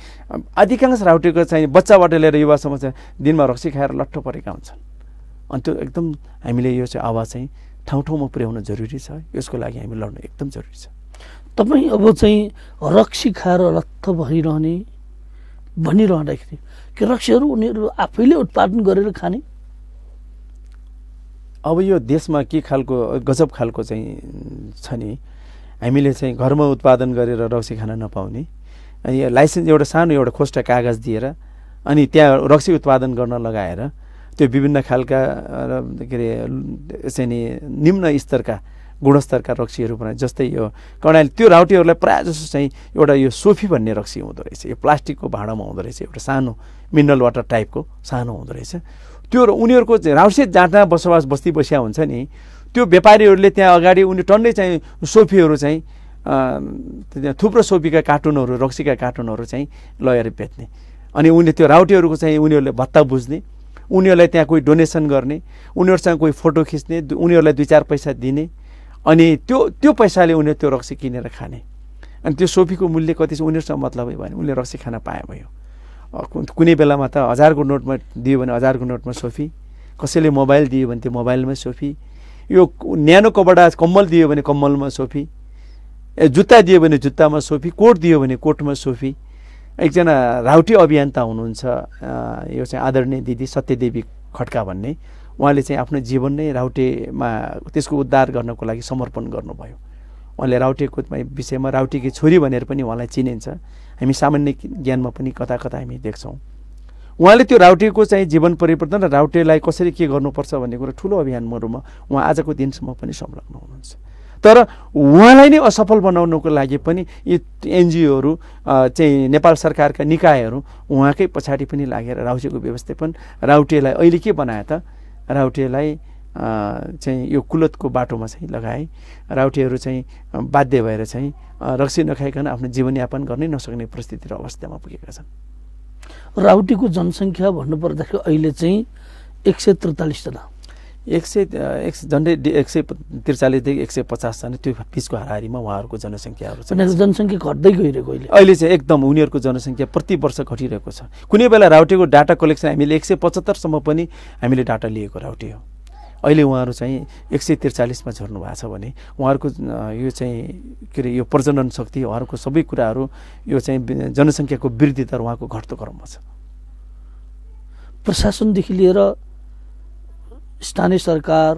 अधिकांश राउटेको चाहिँ बच्चाबाट लिएर युवा समाज दिनमा रक्सी खाएर लट्ठो परेका हुन्छन् अनि त्यो एकदम हामीले यो चाहिँ आवाज चाहिँ ठाउँ ठाउँमा पुर्याउन जरुरी छ यसको लागि हामी लड्नु एकदम जरुरी छ तपाईँ अब चाहिँ रक्सी खाएर लट्ठ भइरहने भनिरहँदाखेरि कि रक्सीहरू उनीहरू आफैले उत्पादन गरेर खाने अब यो देशमा के खालको गजब खालको चाहिँ छ नि हामीले चाहिँ घरमा उत्पादन गरेर रक्सी खान नपाउने अनि लाइसेन्स एउटा सानो एउटा खोस्टा कागज दिएर अनि त्यहाँ रक्सी उत्पादन गर्न लगाएर त्यो विभिन्न खालका के अरे चाहिँ नि निम्न स्तरका गुणस्तरका रक्सीहरू बनाए जस्तै यो कर्णाली त्यो राउटीहरूलाई प्रायः जसो चाहिँ एउटा यो सोफी भन्ने रक्सी हुँदो रहेछ यो प्लास्टिकको भाँडामा हुँदो रहेछ एउटा सानो मिनरल वाटर टाइपको सानो हुँदो रहेछ त्यो र उनीहरूको राउसे जाँदा बसोबास बस्ती बसिया हुन्छ नि त्यो व्यापारीहरूले त्यहाँ अगाडि उनी टन्डै चाहिँ सोफीहरू चाहिँ त्यहाँ थुप्रो सोफीका कार्टुनहरू रक्सीका कार्टुनहरू चाहिँ लगेर बेच्ने अनि उनले त्यो राउटेहरूको चाहिँ उनीहरूले भत्ता बुझ्ने उनीहरूलाई त्यहाँ कोही डोनेसन गर्ने उनीहरूसँग कोही फोटो खिच्ने उनीहरूलाई दुई चार पैसा दिने अनि त्यो त्यो पैसाले उनीहरू त्यो रक्सी किनेर खाने अनि त्यो सोफीको मूल्य कति चाहिँ उनीहरूसँग मतलब भयो भने उनले रक्सी खान पाए भयो कुनै बेलामा त हजारको नोटमा दियो भने हजारको नोटमा सोफी कसैले मोबाइल दियो भने त्यो मोबाइलमै सोफी यो न्यानो कपडा कम्मल दियो भने कम्मलमा सोफी जुत्ता दियो भने जुत्तामा सोफी कोट दियो भने कोटमा सोफी एकजना राउटी अभियन्ता हुनुहुन्छ यो चाहिँ आदरणीय दिदी सत्यदेवी खड्का भन्ने उहाँले चाहिँ आफ्नो जीवन नै राउटेमा त्यसको उद्धार गर्नको लागि समर्पण गर्नुभयो उहाँले राउटेको विषयमा राउटेकी छोरी भनेर पनि उहाँलाई चिनिन्छ हामी सामान्य ज्ञानमा पनि कता कता हामी देख्छौँ उहाँले त्यो राउटेको चाहिँ जीवन परिवर्तन र राउटेलाई कसरी के गर्नुपर्छ भन्ने कुरो ठुलो अभियानहरूमा उहाँ आजको दिनसम्म पनि संलग्न हुनुहुन्छ तर उहाँलाई नै असफल बनाउनको लागि पनि यी एनजिओहरू चाहिँ नेपाल सरकारका निकायहरू उहाँकै पछाडि पनि लागेर राउटेको व्यवस्थापन राउटेलाई अहिले के बनाए त राउटेलाई चाहिँ यो कुलतको बाटोमा चाहिँ लगाए राउटेहरू चाहिँ बाध्य भएर चाहिँ रक्सी नखाइकन आफ्नो जीवनयापन गर्नै नसक्ने परिस्थिति र अवस्थामा पुगेका छन् राउटीको जनसङ्ख्या भन्नुपर्दाखेरि अहिले चाहिँ एक सय त्रिचालिसजना एक सय एक सय झन्डै एक सय त्रिचालिसदेखि एक सय पचासजना त्यो बिचको हाराहारीमा उहाँहरूको जनसङ्ख्याहरू छ जनसङ्ख्या घट्दै गइरहेको अहिले अहिले चाहिँ एकदम उनीहरूको जनसङ्ख्या प्रति वर्ष घटिरहेको छ कुनै बेला राउटीको डाटा कलेक्सन हामीले एक सय पचहत्तरसम्म पनि हामीले डाटा लिएको राउटे हो अहिले उहाँहरू चाहिँ एक सय त्रिचालिसमा झर्नु भएको छ भने उहाँहरूको यो चाहिँ के अरे यो प्रजनन शक्ति उहाँहरूको सबै कुराहरू यो चाहिँ जनसङ्ख्याको वृद्धि दर उहाँको घट्दो क्रममा छ प्रशासनदेखि लिएर स्थानीय सरकार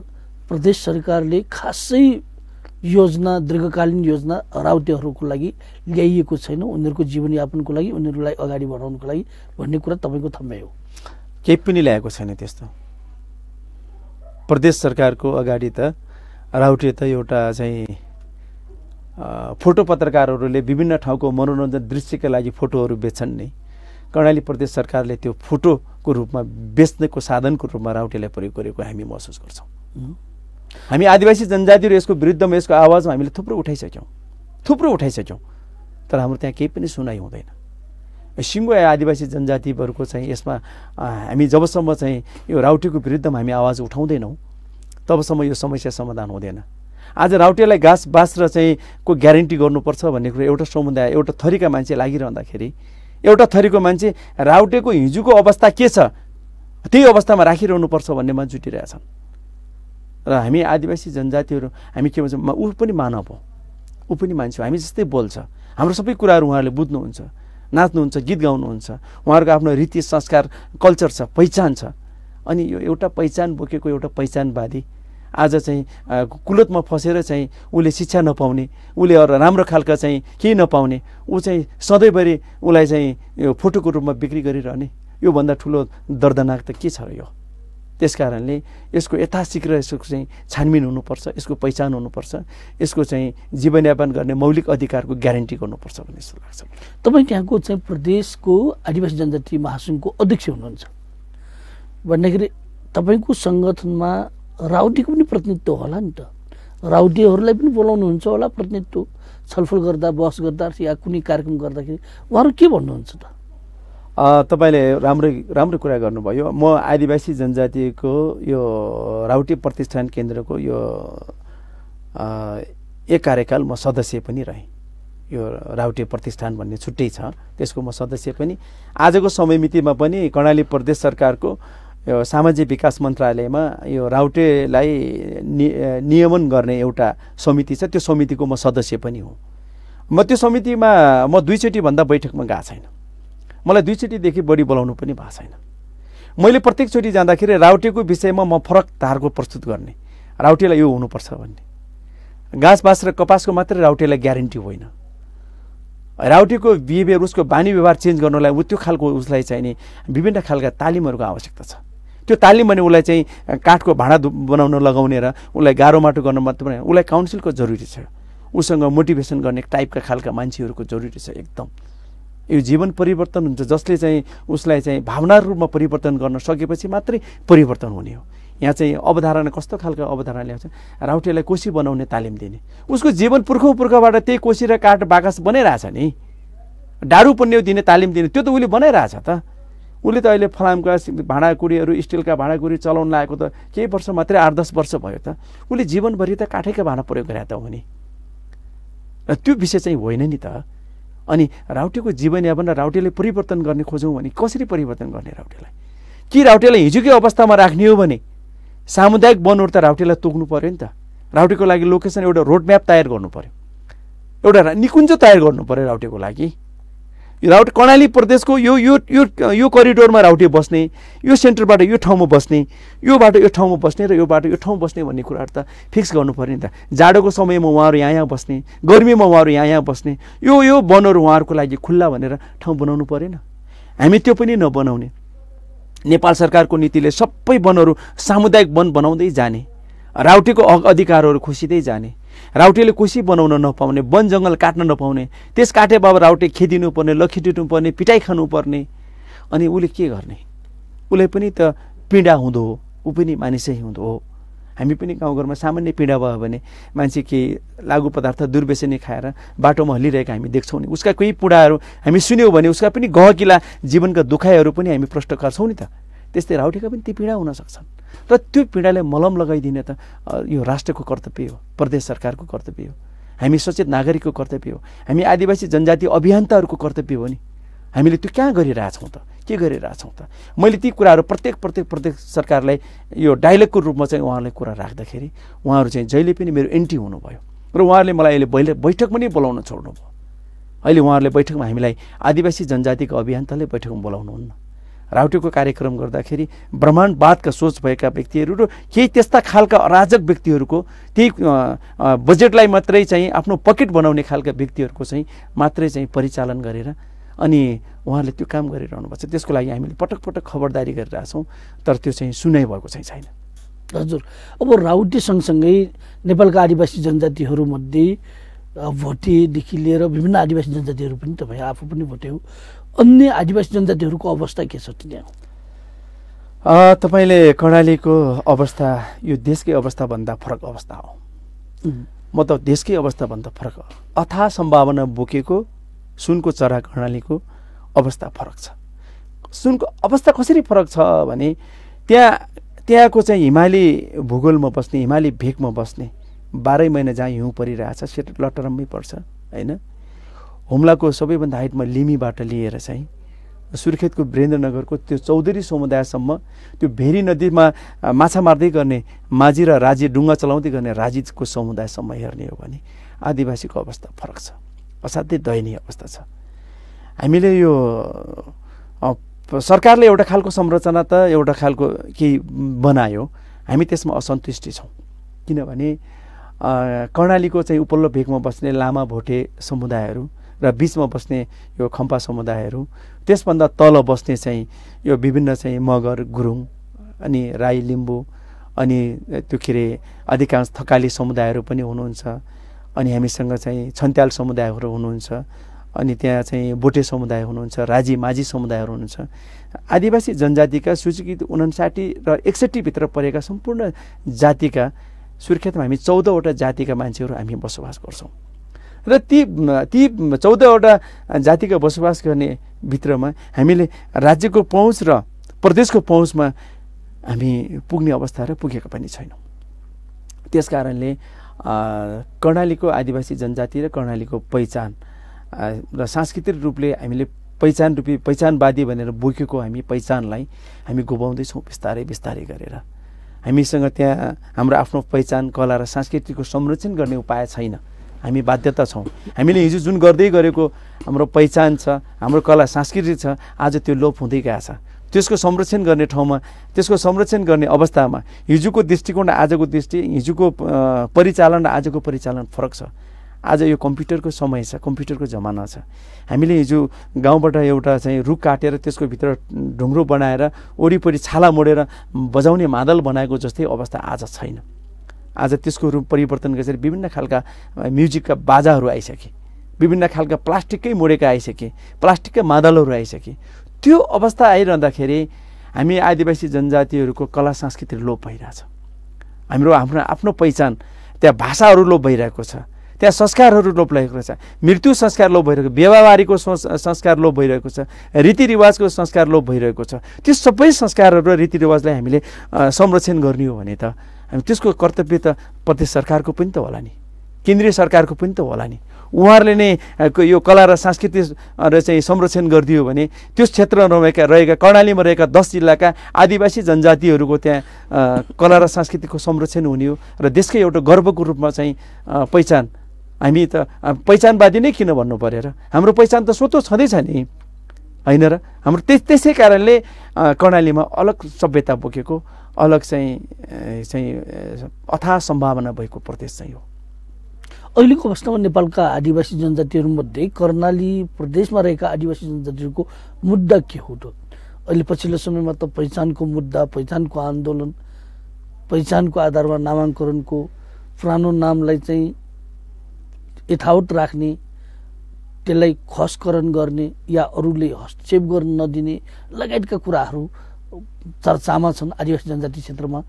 प्रदेश सरकारले खासै योजना दीर्घकालीन योजना राउटेहरूको लागि ल्याइएको छैन उनीहरूको जीवनयापनको लागि उनीहरूलाई अगाडि बढाउनुको लागि भन्ने कुरा तपाईँको थम्मै हो केही पनि ल्याएको छैन त्यस्तो प्रदेश सरकारको अगाडि त राउटे त एउटा चाहिँ फोटो पत्रकारहरूले विभिन्न ठाउँको मनोरञ्जन दृश्यका लागि फोटोहरू बेच्छन् नि कर्णाली प्रदेश सरकारले त्यो फोटोको रूपमा बेच्नेको साधनको रूपमा राउटेलाई प्रयोग गरेको हामी महसुस गर्छौँ हामी आदिवासी जनजातिहरू यसको विरुद्धमा यसको आवाजमा हामीले थुप्रो उठाइसक्यौँ थुप्रो उठाइसक्यौँ तर हाम्रो त्यहाँ केही पनि सुनाइ हुँदैन सिङ्गो आदिवासी जनजातिहरूको चाहिँ यसमा हामी जबसम्म चाहिँ यो राउटेको विरुद्धमा हामी आवाज उठाउँदैनौँ तबसम्म यो समस्या समाधान हुँदैन आज राउटेलाई घाँस बाँस र चाहिँ को ग्यारेन्टी गर्नुपर्छ भन्ने कुरो एउटा समुदाय एउटा थरीका मान्छे लागिरहँदाखेरि एउटा थरीको मान्छे राउटेको हिजोको अवस्था के छ त्यही अवस्थामा राखिरहनुपर्छ भन्नेमा जुटिरहेछन् र हामी आदिवासी जनजातिहरू हामी के भन्छौँ ऊ पनि मानव हो ऊ पनि मान्छे हो हामी जस्तै बोल्छ हाम्रो सबै कुराहरू उहाँहरूले बुझ्नुहुन्छ नाच्नुहुन्छ गीत गाउनुहुन्छ उहाँहरूको आफ्नो रीति संस्कार कल्चर छ पहिचान छ अनि यो एउटा पहिचान बोकेको एउटा पहिचानवादी आज चाहिँ कुलतमा फसेर चाहिँ उसले शिक्षा नपाउने उसले राम्रो खालका चाहिँ केही नपाउने ऊ चाहिँ सधैँभरि उसलाई चाहिँ यो फोटोको रूपमा बिक्री गरिरहने योभन्दा ठुलो दर्दनाक त के छ र यो त्यस कारणले यसको यथाशीघ्र यसको चाहिँ छानबिन हुनुपर्छ यसको पहिचान हुनुपर्छ यसको चाहिँ जीवनयापन गर्ने मौलिक अधिकारको ग्यारेन्टी गर्नुपर्छ भन्ने जस्तो लाग्छ तपाईँ त्यहाँको चाहिँ प्रदेशको आदिवासी जनजाति महासङ्घको अध्यक्ष हुनुहुन्छ भन्दाखेरि तपाईँको सङ्गठनमा राउटीको पनि प्रतिनिधित्व होला नि त राउटीहरूलाई पनि बोलाउनुहुन्छ होला प्रतिनिधित्व छलफल गर्दा बहस गर्दा या कुनै कार्यक्रम गर्दाखेरि उहाँहरू के भन्नुहुन्छ त तपाईँले राम्रै राम्रो कुरा गर्नुभयो म आदिवासी जनजातिको यो राउटे प्रतिष्ठान केन्द्रको यो एक कार्यकाल म सदस्य पनि रहेँ यो राउटे प्रतिष्ठान भन्ने छुट्टै छ त्यसको म सदस्य पनि आजको समय मितिमा पनि कर्णाली प्रदेश सरकारको यो सामाजिक विकास मन्त्रालयमा यो राउटेलाई नि नियमन गर्ने एउटा समिति छ त्यो समितिको म सदस्य पनि हुँ म त्यो समितिमा म दुईचोटिभन्दा बैठकमा गएको छैन मलाई दुईचोटिदेखि बढी बोलाउनु पनि भएको छैन मैले प्रत्येकचोटि जाँदाखेरि राउटेको विषयमा म फरक धारको प्रस्तुत गर्ने राउटेलाई यो हुनुपर्छ भन्ने घाँस बाँस र कपासको मात्रै राउटेलाई ग्यारेन्टी होइन राउटेको बिहेभियर उसको बानी व्यवहार चेन्ज गर्नलाई ऊ त्यो खालको उसलाई चाहिने विभिन्न खालका तालिमहरूको आवश्यकता छ त्यो तालिम भने उसलाई चाहिँ काठको भाँडा बनाउन लगाउने र उसलाई गाह्रो माटो गर्न मात्र उसलाई काउन्सिलको जरुरी छ उसँग मोटिभेसन गर्ने टाइपका खालका मान्छेहरूको जरुरी छ एकदम यो जीवन परिवर्तन हुन्छ जसले चाहिँ उसलाई चाहिँ भावना रूपमा परिवर्तन गर्न सकेपछि मात्रै परिवर्तन हुने हो यहाँ चाहिँ अवधारणा कस्तो खालको अवधारणा ल्याउँछ राउटेलाई कोसी बनाउने तालिम दिने उसको जीवन पुर्खौँ पुर्खाबाट त्यही कोसी र काठ बाकस बनाइरहेछ नि डाडु पन्यौ दिने तालिम दिने त्यो त उसले बनाइरहेछ त उसले त अहिले फलामका भाँडाकुडीहरू स्टिलका भाँडाकुडी चलाउन लागेको त केही वर्ष मात्रै आठ दस वर्ष भयो त उसले जीवनभरि त काठैका भाँडा प्रयोग गरे त हो नि र त्यो विषय चाहिँ होइन नि त अनि राउटेको जीवनयापन र राउटेलाई परिवर्तन गर्ने खोजौँ भने कसरी परिवर्तन गर्ने राउटेलाई कि राउटेलाई हिजोकै अवस्थामा राख्ने हो भने सामुदायिक वनहरू त राउटेलाई तोक्नु पऱ्यो नि त राउटेको लागि लोकेसन एउटा रोडम्याप तयार गर्नु पऱ्यो एउटा निकुञ्ज तयार गर्नु पऱ्यो राउटेको लागि राउटे कर्णाली प्रदेशको यो यो यो यो करिडोरमा राउटे बस्ने यो सेन्टरबाट यो ठाउँमा बस्ने यो बाटो यो ठाउँमा बस्ने र यो बाटो यो ठाउँ बस्ने भन्ने कुराहरू त फिक्स गर्नुपर्ने त जाडोको समयमा उहाँहरू यहाँ यहाँ बस्ने गर्मीमा उहाँहरू यहाँ यहाँ बस्ने यो यो वनहरू उहाँहरूको लागि खुल्ला भनेर ठाउँ बनाउनु परेन हामी त्यो पनि नबनाउने नेपाल सरकारको नीतिले सबै वनहरू सामुदायिक वन बनाउँदै जाने राउटेको अधिकारहरू खोसिँदै जाने राउटेले कोसी बनाउन नपाउने वन जङ्गल काट्न नपाउने त्यस काटे बाबा राउटे खेदिनुपर्ने लखिटिनुपर्ने पिटाइ खानुपर्ने अनि उसले के गर्ने उसलाई पनि त पीडा हुँदो हो ऊ पनि मानिसै हुँदो हो हामी पनि गाउँघरमा सामान्य पीडा भयो भने मान्छे के लागु पदार्थ दुर्व्यसनी खाएर बाटोमा हल्लिरहेको हामी देख्छौँ नि उसका केही पुडाहरू हामी सुन्यौँ भने उसका पनि गहकिला जीवनका दुखाइहरू पनि हामी प्रष्ट गर्छौँ नि त त्यस्तै राउटेका पनि ती पीडा हुनसक्छन् र त्यो पीडालाई मलम लगाइदिने त यो राष्ट्रको कर्तव्य हो प्रदेश सरकारको कर्तव्य हो हामी सचेत नागरिकको कर्तव्य हो हामी आदिवासी जनजाति अभियन्ताहरूको कर्तव्य हो नि हामीले त्यो कहाँ गरिरहेछौँ त के गरिरहेछौँ त मैले ती कुराहरू प्रत्येक प्रत्येक प्रत्येक सरकारलाई यो डाइलगको रूपमा चाहिँ उहाँहरूलाई कुरा राख्दाखेरि उहाँहरू चाहिँ जहिले पनि मेरो एन्टी हुनुभयो र उहाँहरूले मलाई अहिले बैले बैठक पनि बोलाउन छोड्नुभयो अहिले उहाँहरूले बैठकमा हामीलाई आदिवासी जनजातिको अभियन्ताले बैठकमा बोलाउनुहुन्न राउटेको कार्यक्रम गर्दाखेरि ब्रह्माण्डवादका सोच भएका व्यक्तिहरू र केही त्यस्ता खालका अराजक व्यक्तिहरूको त्यही बजेटलाई मात्रै चाहिँ आफ्नो पकेट बनाउने खालका व्यक्तिहरूको चाहिँ मात्रै चाहिँ परिचालन गरेर अनि उहाँले त्यो काम गरिरहनु भएको छ त्यसको लागि हामीले पटक पटक खबरदारी गरिरहेछौँ तर त्यो चाहिँ सुनाइ भएको चाहिँ छैन हजुर अब राउटे सँगसँगै नेपालका आदिवासी जनजातिहरूमध्ये भोटेदेखि लिएर विभिन्न आदिवासी जनजातिहरू पनि तपाईँ आफू पनि भोट्यौँ अन्य आदिवासी जनजातिहरूको अवस्था के छ त्यहाँ तपाईँले कर्णालीको अवस्था यो देशकै अवस्थाभन्दा फरक अवस्था हो म त देशकै अवस्थाभन्दा फरक अथा सम्भावना बोकेको सुनको चरा कर्णालीको अवस्था फरक छ सुनको अवस्था कसरी फरक छ भने त्यहाँ त्यहाँको चाहिँ हिमाली भूगोलमा बस्ने हिमाली भेकमा बस्ने बाह्रै महिना जहाँ हिउँ परिरहेछ सेट लटरम्मै पर्छ होइन हुम्लाको सबैभन्दा हाइटमा लिमीबाट लिएर चाहिँ सुर्खेतको वीरेन्द्रनगरको त्यो चौधरी समुदायसम्म त्यो भेरी नदीमा माछा मार्दै गर्ने माझी र राजी डुङ्गा चलाउँदै गर्ने राजीको समुदायसम्म हेर्ने हो भने आदिवासीको अवस्था फरक छ असाध्यै दयनीय अवस्था छ हामीले यो सरकारले एउटा खालको संरचना त एउटा खालको केही बनायो हामी त्यसमा असन्तुष्टि छौँ किनभने कर्णालीको चाहिँ उपल्लो भेगमा बस्ने लामा भोटे समुदायहरू र बिचमा बस्ने यो खम्पा समुदायहरू त्यसभन्दा तल बस्ने चाहिँ यो विभिन्न चाहिँ मगर गुरुङ अनि राई लिम्बू अनि त्यो के अरे अधिकांश थकाली समुदायहरू पनि हुनुहुन्छ अनि हामीसँग चाहिँ छन्त्याल समुदायहरू हुनुहुन्छ अनि त्यहाँ चाहिँ बोटे समुदाय हुनुहुन्छ राजी माझी समुदायहरू हुनुहुन्छ आदिवासी जनजातिका सूचीकृत उनासाठी र एकसट्ठीभित्र परेका सम्पूर्ण जातिका सुर्खेतमा हामी चौधवटा जातिका मान्छेहरू हामी बसोबास गर्छौँ र ती ती चौधवटा जातिका बसोबास गर्ने भित्रमा हामीले राज्यको पहुँच र प्रदेशको पहुँचमा हामी पुग्ने अवस्था र पुगेका पनि छैनौँ त्यस कारणले कर्णालीको आदिवासी जनजाति र कर्णालीको पहिचान र सांस्कृतिक रूपले हामीले पहिचान रूपी पहिचानवादी भनेर बोकेको हामी पहिचानलाई हामी गुमाउँदैछौँ बिस्तारै बिस्तारै गरेर हामीसँग त्यहाँ हाम्रो आफ्नो पहिचान कला र संस्कृतिको संरक्षण गर्ने उपाय छैन हामी बाध्यता छौँ हामीले हिजो जुन गर्दै गरेको हाम्रो पहिचान छ हाम्रो कला संस्कृति छ आज त्यो लोप हुँदै गएको छ त्यसको संरक्षण गर्ने ठाउँमा त्यसको संरक्षण गर्ने अवस्थामा हिजोको दृष्टिकोण आजको दृष्टि हिजोको परिचालन र आजको परिचालन फरक छ आज यो कम्प्युटरको समय छ कम्प्युटरको जमाना छ हामीले हिजो गाउँबाट एउटा चाहिँ रुख काटेर त्यसको भित्र ढुङ्ग्रो बनाएर वरिपरि छाला मोडेर बजाउने मादल बनाएको जस्तै अवस्था आज छैन आज त्यसको रूप परिवर्तन गरेर विभिन्न खालका म्युजिकका बाजाहरू आइसके विभिन्न खालका प्लास्टिककै मोडेका आइसके प्लास्टिकका मादलहरू आइसके त्यो अवस्था आइरहँदाखेरि हामी आदिवासी जनजातिहरूको कला संस्कृति लोप भइरहेछ हाम्रो आफ्नो आफ्नो पहिचान त्यहाँ भाषाहरू लोप भइरहेको छ त्यहाँ संस्कारहरू लोप भइरहेको छ मृत्यु संस्कार लोप भइरहेको व्यवहारीको संस्कार लोप भइरहेको छ रीतिरिवाजको संस्कार लोप भइरहेको छ त्यो सबै संस्कारहरू र रीतिरिवाजलाई हामीले संरक्षण गर्ने हो भने त त्यसको कर्तव्य त प्रदेश सरकारको पनि त होला नि केन्द्रीय सरकारको पनि त होला नि उहाँहरूले नै यो कला र सांस्कृतिक र चाहिँ संरक्षण गरिदियो भने त्यो क्षेत्र रहेका रहेका कर्णालीमा रहेका दस जिल्लाका आदिवासी जनजातिहरूको त्यहाँ कला र संस्कृतिको संरक्षण हुने हो र देशकै एउटा गर्वको रूपमा चाहिँ पहिचान हामी त पहिचानवादी नै किन भन्नु परेर हाम्रो पहिचान त सोतो छँदैछ नि होइन र हाम्रो त्यस त्यसै कारणले कर्णालीमा अलग सभ्यता बोकेको अलग चाहिँ चाहिँ अथा सम्भावना भएको प्रदेश चाहिँ हो अहिलेको अवस्थामा नेपालका आदिवासी जनजातिहरूमध्ये कर्णाली प्रदेशमा रहेका आदिवासी जनजातिहरूको मुद्दा के हो त अहिले पछिल्लो समयमा त पहिचानको मुद्दा पहिचानको आन्दोलन पहिचानको आधारमा नामाङ्करणको पुरानो नामलाई चाहिँ यथावत राख्ने त्यसलाई खसकरण गर्ने या अरूले हस्तक्षेप गर्न नदिने लगायतका कुराहरू चर्चामा छन् आदिवासी जनजाति क्षेत्रमा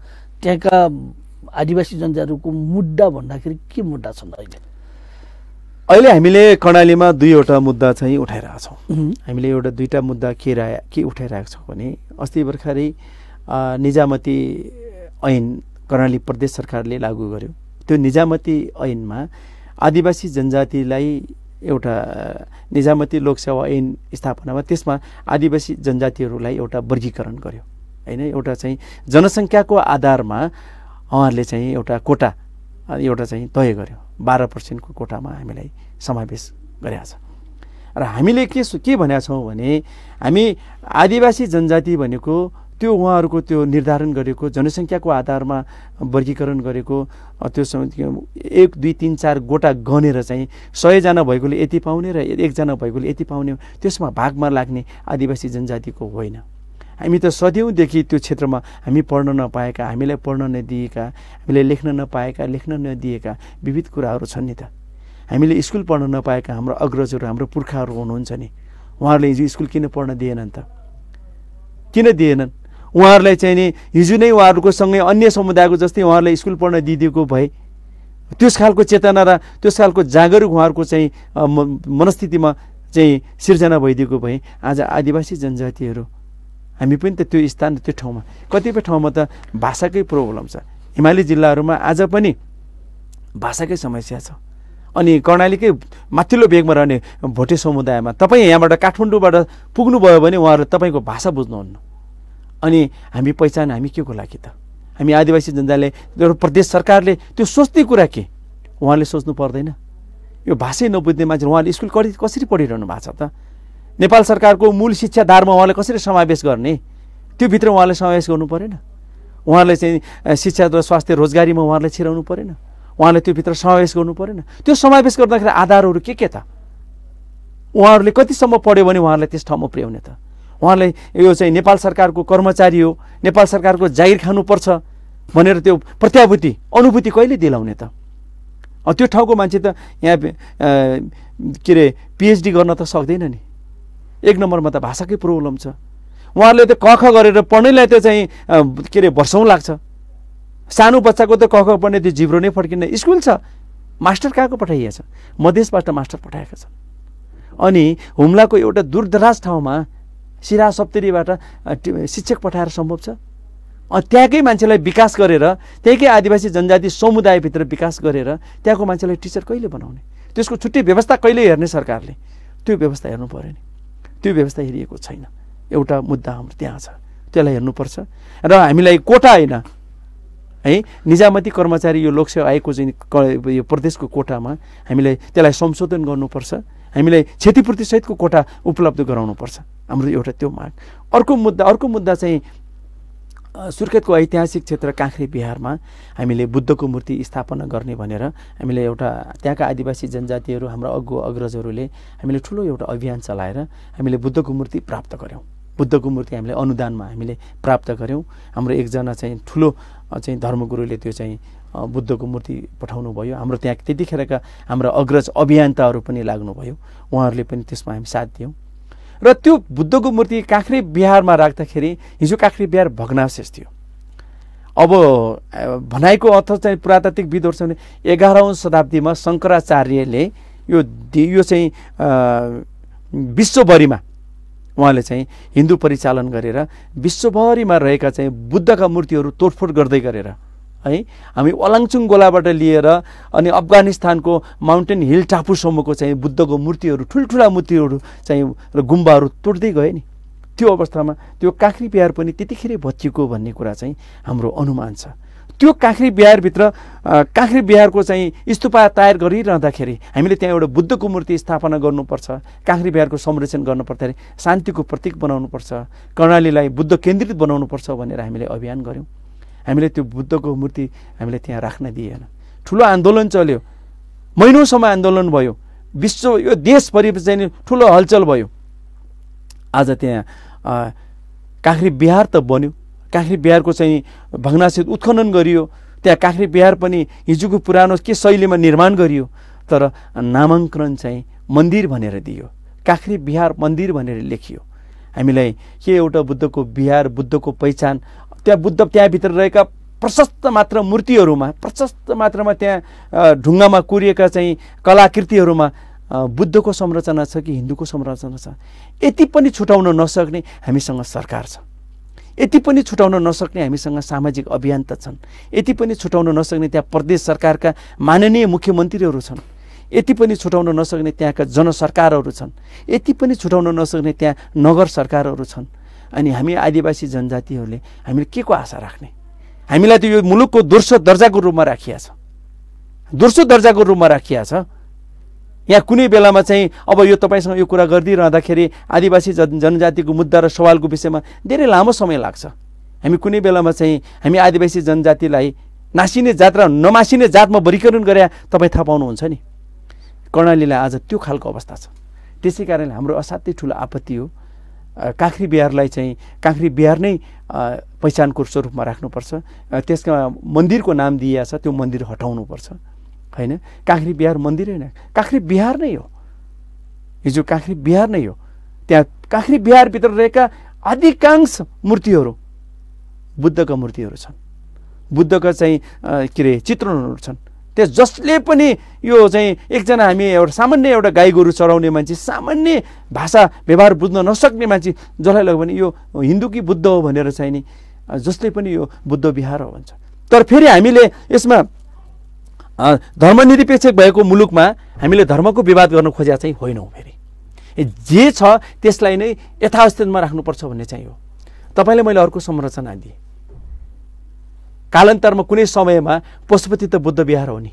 त्यहाँका आदिवासी जनजातिहरूको मुद्दा भन्दाखेरि के मुद्दा छन् अहिले अहिले हामीले कर्णालीमा दुईवटा मुद्दा चाहिँ उठाइरहेछौँ हामीले एउटा दुईवटा मुद्दा के रा के उठाइरहेको छौँ भने अस्ति भर्खरै निजामती ऐन कर्णाली प्रदेश सरकारले लागू गर्यो त्यो निजामती ऐनमा आदिवासी जनजातिलाई एउटा निजामती लोकसेवा ऐन स्थापनामा त्यसमा आदिवासी जनजातिहरूलाई एउटा वर्गीकरण गर्यो होइन एउटा चाहिँ जनसङ्ख्याको आधारमा उहाँहरूले चाहिँ एउटा कोटा एउटा चाहिँ तय गर्यो बाह्र पर्सेन्टको कोटामा हामीलाई समावेश गरेका छ र हामीले के के भनेका छौँ भने हामी आदिवासी जनजाति भनेको त्यो उहाँहरूको त्यो निर्धारण गरेको जनसङ्ख्याको आधारमा वर्गीकरण गरेको त्यो एक दुई तिन चार गोटा गनेर चाहिँ सयजना भएकोले यति पाउने र एकजना भएकोले यति पाउने त्यसमा भागमा लाग्ने आदिवासी जनजातिको होइन हामी त सधैँदेखि त्यो क्षेत्रमा हामी पढ्न नपाएका हामीलाई पढ्न नदिएका हामीलाई लेख्न नपाएका लेख्न नदिएका विविध कुराहरू छन् नि त हामीले स्कुल पढ्न नपाएका हाम्रो अग्रजहरू हाम्रो पुर्खाहरू हुनुहुन्छ नि उहाँहरूले हिजो स्कुल किन पढ्न दिएनन् त किन दिएनन् उहाँहरूलाई चाहिँ नि हिजो नै उहाँहरूको सँगै अन्य समुदायको जस्तै उहाँहरूलाई स्कुल पढ्न दिइदिएको भए त्यस खालको चेतना र त्यस खालको जागरुक उहाँहरूको चाहिँ मनस्थितिमा चाहिँ सिर्जना भइदिएको भए आज आदिवासी जनजातिहरू हामी पनि त त्यो स्थान त्यो ठाउँमा कतिपय ठाउँमा त भाषाकै प्रब्लम छ हिमाली जिल्लाहरूमा आज पनि भाषाकै समस्या छ अनि कर्णालीकै माथिल्लो भेगमा रहने भोटे समुदायमा तपाईँ यहाँबाट काठमाडौँबाट पुग्नुभयो भने उहाँहरू तपाईँको भाषा बुझ्नुहुन्न अनि हामी पहिचान हामी के को लागि त हामी आदिवासी जनताले एउटा प्रदेश सरकारले त्यो सोच्ने कुरा के उहाँले सोच्नु पर्दैन यो भाषै नबुझ्ने मान्छे उहाँले स्कुल कडी कसरी पढिरहनु भएको छ त नेपाल सरकारको मूल शिक्षा शिक्षाधारमा उहाँले कसरी समावेश गर्ने त्योभित्र उहाँले समावेश गर्नु परेन उहाँले चाहिँ शिक्षा र स्वास्थ्य रोजगारीमा उहाँले छिराउनु परेन उहाँले त्योभित्र समावेश गर्नु परेन त्यो समावेश गर्दाखेरि आधारहरू के के त उहाँहरूले कतिसम्म पढ्यो भने उहाँहरूलाई त्यस ठाउँमा पुर्याउने त उहाँलाई यो चाहिँ नेपाल सरकारको कर्मचारी हो नेपाल सरकारको जागिर खानुपर्छ भनेर त्यो प्रत्याभूति अनुभूति कहिले दिलाउने त त्यो ठाउँको मान्छे त यहाँ के अरे पिएचडी गर्न त सक्दैन नि एक नम्बरमा त भाषाकै प्रब्लम छ उहाँहरूले त कख गरेर पढ्नैलाई त चाहिँ के अरे वर्षौँ लाग्छ सानो बच्चाको त कख पढ्ने त्यो जिब्रो नै फर्किँदैन स्कुल छ मास्टर कहाँको पठाइएछ मधेसबाट मास्टर पठाएका छन् अनि हुम्लाको एउटा दूरदराज ठाउँमा सिरा सप्तरीबाट शिक्षक पठाएर सम्भव छ त्यहाँकै मान्छेलाई विकास गरेर त्यहीँकै आदिवासी जनजाति समुदायभित्र विकास गरेर त्यहाँको मान्छेलाई टिचर कहिले बनाउने त्यसको छुट्टै व्यवस्था कहिले हेर्ने सरकारले त्यो व्यवस्था हेर्नु पऱ्यो नि त्यो व्यवस्था हेरिएको छैन एउटा मुद्दा हाम्रो त्यहाँ छ त्यसलाई हेर्नुपर्छ र हामीलाई कोटा होइन है निजामती कर्मचारी यो लोकसेवा आएको चाहिँ यो प्रदेशको कोटामा हामीले त्यसलाई संशोधन गर्नुपर्छ हामीलाई क्षतिपूर्तिसहितको कोटा उपलब्ध गराउनुपर्छ हाम्रो एउटा त्यो माग अर्को मुद्दा अर्को मुद्दा चाहिँ सुर्खेतको ऐतिहासिक क्षेत्र काँक्रे बिहारमा हामीले बुद्धको मूर्ति स्थापना गर्ने भनेर हामीले एउटा त्यहाँका आदिवासी जनजातिहरू हाम्रो अगु अग्रजहरूले हामीले ठुलो एउटा अभियान चलाएर हामीले बुद्धको मूर्ति प्राप्त गऱ्यौँ बुद्धको मूर्ति हामीले अनुदानमा हामीले प्राप्त गऱ्यौँ हाम्रो एकजना चाहिँ ठुलो चाहिँ धर्मगुरुले त्यो चाहिँ बुद्धको मूर्ति पठाउनु भयो हाम्रो त्यहाँ त्यतिखेरका हाम्रो अग्रज अभियन्ताहरू पनि लाग्नुभयो उहाँहरूले पनि त्यसमा हामी साथ दियौँ र त्यो बुद्धको मूर्ति काँक्रे बिहारमा राख्दाखेरि हिजो काँक्रे बिहार भग्नावशेष थियो अब भनाइको अर्थ चाहिँ पुरातात्विक विदहरू छ भने एघारौँ शताब्दीमा शङ्कराचार्यले यो यो चाहिँ विश्वभरिमा उहाँले चाहिँ हिन्दू परिचालन गरेर विश्वभरिमा रहेका चाहिँ बुद्धका मूर्तिहरू तोडफोड गर्दै गरेर है हामी ओलाङचुङ गोलाबाट लिएर अनि अफगानिस्तानको माउन्टेन हिल टापुसम्मको चाहिँ बुद्धको मूर्तिहरू ठुल्ठुला मूर्तिहरू चाहिँ र गुम्बाहरू तोड्दै गयो नि त्यो अवस्थामा त्यो काँक्री बिहार पनि त्यतिखेरै भत्किएको भन्ने कुरा चाहिँ हाम्रो अनुमान छ त्यो काँक्री बिहारभित्र काँक्री बिहारको चाहिँ स्तुपा तयार गरिरहँदाखेरि हामीले त्यहाँ एउटा बुद्धको मूर्ति स्थापना गर्नुपर्छ काँक्री बिहारको संरक्षण गर्नु पर्दाखेरि शान्तिको प्रतीक बनाउनुपर्छ कर्णालीलाई बुद्ध केन्द्रित बनाउनुपर्छ भनेर हामीले अभियान गऱ्यौँ हामीले त्यो बुद्धको मूर्ति हामीले त्यहाँ राख्न दिएन ठुलो आन्दोलन चल्यो महिनौसम्म आन्दोलन भयो विश्व यो देशभरि चाहिँ ठुलो हलचल भयो आज त्यहाँ काँक्री बिहार त बन्यो काँक्री बिहारको चाहिँ भग्नासित उत्खनन गरियो त्यहाँ काँक्री बिहार पनि हिजोको पुरानो के शैलीमा निर्माण गरियो तर नामाङ्कन चाहिँ मन्दिर भनेर दियो काँक्री बिहार मन्दिर भनेर लेखियो हामीलाई के एउटा बुद्धको बिहार बुद्धको पहिचान त्यहाँ बुद्ध त्यहाँभित्र रहेका प्रशस्त मात्र मूर्तिहरूमा प्रशस्त मात्रामा त्यहाँ ढुङ्गामा कुरिएका चाहिँ कलाकृतिहरूमा बुद्धको संरचना छ कि हिन्दूको संरचना छ यति पनि छुटाउन नसक्ने हामीसँग सरकार छ यति पनि छुटाउन नसक्ने हामीसँग सामाजिक अभियान त छन् यति पनि छुटाउन नसक्ने त्यहाँ प्रदेश सरकारका माननीय मुख्यमन्त्रीहरू छन् यति पनि छुटाउन नसक्ने त्यहाँका जनसरकारहरू छन् यति पनि छुटाउन नसक्ने त्यहाँ नगर सरकारहरू छन् अनि हामी आदिवासी जनजातिहरूले हामीले के को आशा राख्ने हामीलाई त यो मुलुकको दोस्रो दर्जाको रूपमा राखिया छ दोस्रो दर्जाको रूपमा राखिया छ यहाँ कुनै बेलामा चाहिँ अब यो तपाईँसँग यो कुरा गरिदिइरहँदाखेरि आदिवासी जन जनजातिको मुद्दा र सवालको विषयमा धेरै लामो समय लाग्छ हामी कुनै बेलामा चाहिँ हामी आदिवासी जनजातिलाई नासिने जात र नमासिने जातमा वर्गीकरण गरे तपाईँ थाहा पाउनुहुन्छ नि कर्णालीलाई आज त्यो खालको अवस्था छ त्यसै कारणले हाम्रो असाध्यै ठुलो आपत्ति हो काँक्री बिहारलाई चाहिँ काँक्री बिहार नै पहिचानको स्वरूपमा राख्नुपर्छ त्यसका मन्दिरको नाम दिइएको छ त्यो मन्दिर हटाउनुपर्छ होइन काँक्री बिहार मन्दिर होइन काँक्री बिहार नै हो हिजो काँक्री बिहार नै हो त्यहाँ काँक्री बिहारभित्र रहेका अधिकांश मूर्तिहरू बुद्धका मूर्तिहरू छन् बुद्धका चाहिँ के अरे चित्रणहरू छन् त्यस जसले पनि यो चाहिँ एकजना हामी एउटा सामान्य एउटा गाई गोरु चढाउने मान्छे सामान्य भाषा व्यवहार बुझ्न नसक्ने मान्छे जसलाई लग्यो भने यो हिन्दू कि बुद्ध हो भनेर चाहिँ नि जसले पनि यो बुद्ध विहार हो भन्छ तर फेरि हामीले यसमा धर्मनिरपेक्ष भएको मुलुकमा हामीले धर्मको विवाद गर्न खोजेका चाहिँ होइनौँ फेरि जे छ त्यसलाई नै यथावस्थितमा राख्नुपर्छ भन्ने चाहिँ हो तपाईँले मैले अर्को संरचना दिएँ कालान्तरमा कुनै समयमा पशुपति त बुद्ध विहार हो नि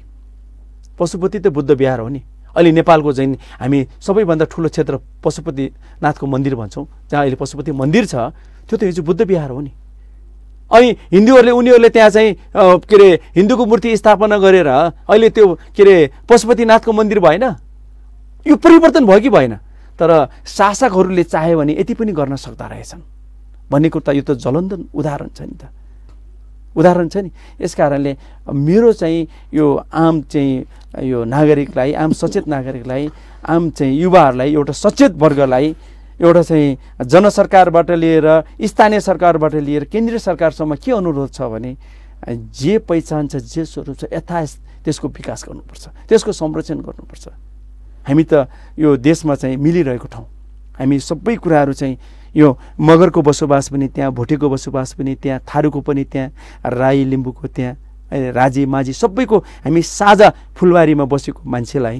पशुपति त बुद्ध विहार हो नि अहिले नेपालको चाहिँ हामी सबैभन्दा ठुलो क्षेत्र पशुपतिनाथको मन्दिर भन्छौँ जहाँ अहिले पशुपति मन्दिर छ त्यो त हिजो बुद्ध विहार हो नि अनि हिन्दूहरूले उनीहरूले त्यहाँ चाहिँ के अरे हिन्दूको मूर्ति स्थापना गरेर अहिले त्यो के अरे पशुपतिनाथको मन्दिर भएन यो परिवर्तन भयो कि भएन तर शासकहरूले चाह्यो भने यति पनि गर्न सक्दा रहेछन् भन्ने कुरा यो त ज्वलन्त उदाहरण छ नि त उदाहरण छ नि यस कारणले मेरो चाहिँ यो आम चाहिँ यो नागरिकलाई आम सचेत नागरिकलाई आम चाहिँ युवाहरूलाई एउटा सचेत वर्गलाई एउटा चाहिँ जनसरकारबाट लिएर स्थानीय सरकारबाट लिएर केन्द्रीय सरकारसम्म के अनुरोध छ भने जे पहिचान छ जे स्वरूप छ यथास्थ त्यसको विकास गर्नुपर्छ त्यसको संरक्षण गर्नुपर्छ हामी त यो देशमा चाहिँ मिलिरहेको ठाउँ हामी सबै कुराहरू चाहिँ यो मगरको बसोबास पनि त्यहाँ भोटेको बसोबास पनि त्यहाँ थारूको पनि त्यहाँ राई लिम्बूको त्यहाँ राजे माझी सबैको हामी साझा फुलबारीमा बसेको मान्छेलाई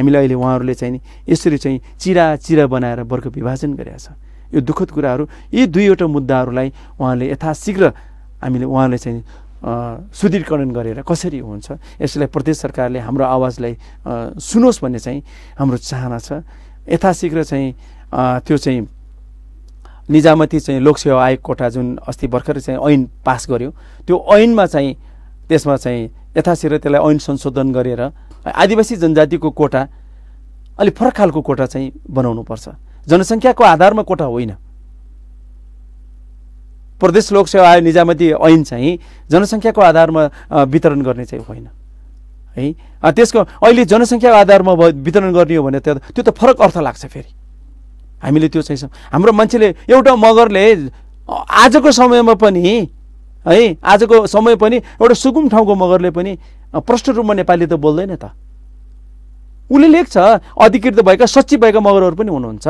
हामीले अहिले उहाँहरूले चाहिँ यसरी चाहिँ चिरा चिरा बनाएर वर्ग विभाजन गरेका छ यो दुःखद कुराहरू यी दुईवटा मुद्दाहरूलाई उहाँले यथाशीघ्र हामीले उहाँले चाहिँ सुदृढकरण गरेर कसरी हुन्छ यसलाई प्रदेश सरकारले हाम्रो आवाजलाई सुनोस् भन्ने चाहिँ हाम्रो चाहना छ यथाशीघ्र चाहिँ त्यो चाहिँ निजामती चाहिँ लोकसेवा आयोग कोठा जुन अस्ति भर्खरै चाहिँ ऐन पास गर्यो त्यो ऐनमा चाहिँ त्यसमा चाहिँ यथाशीघ्र त्यसलाई ऐन संशोधन गरेर आदिवासी जनजातिको कोटा अलिक फरक खालको कोटा चाहिँ बनाउनुपर्छ जनसङ्ख्याको आधारमा कोटा होइन प्रदेश लोकसेवा आयोग निजामती ऐन चाहिँ जनसङ्ख्याको आधारमा वितरण गर्ने चाहिँ होइन है त्यसको अहिले जनसङ्ख्याको आधारमा वितरण गर्ने हो भने त्यो त फरक अर्थ लाग्छ फेरि हामीले त्यो चाहिँ हाम्रो मान्छेले एउटा मगरले आजको समयमा पनि है आजको समय पनि एउटा सुकुम ठाउँको मगरले पनि प्रष्ट रूपमा नेपाली त बोल्दैन त उसले लेख्छ अधिकृत भएका सचिव भएका मगरहरू पनि हुनुहुन्छ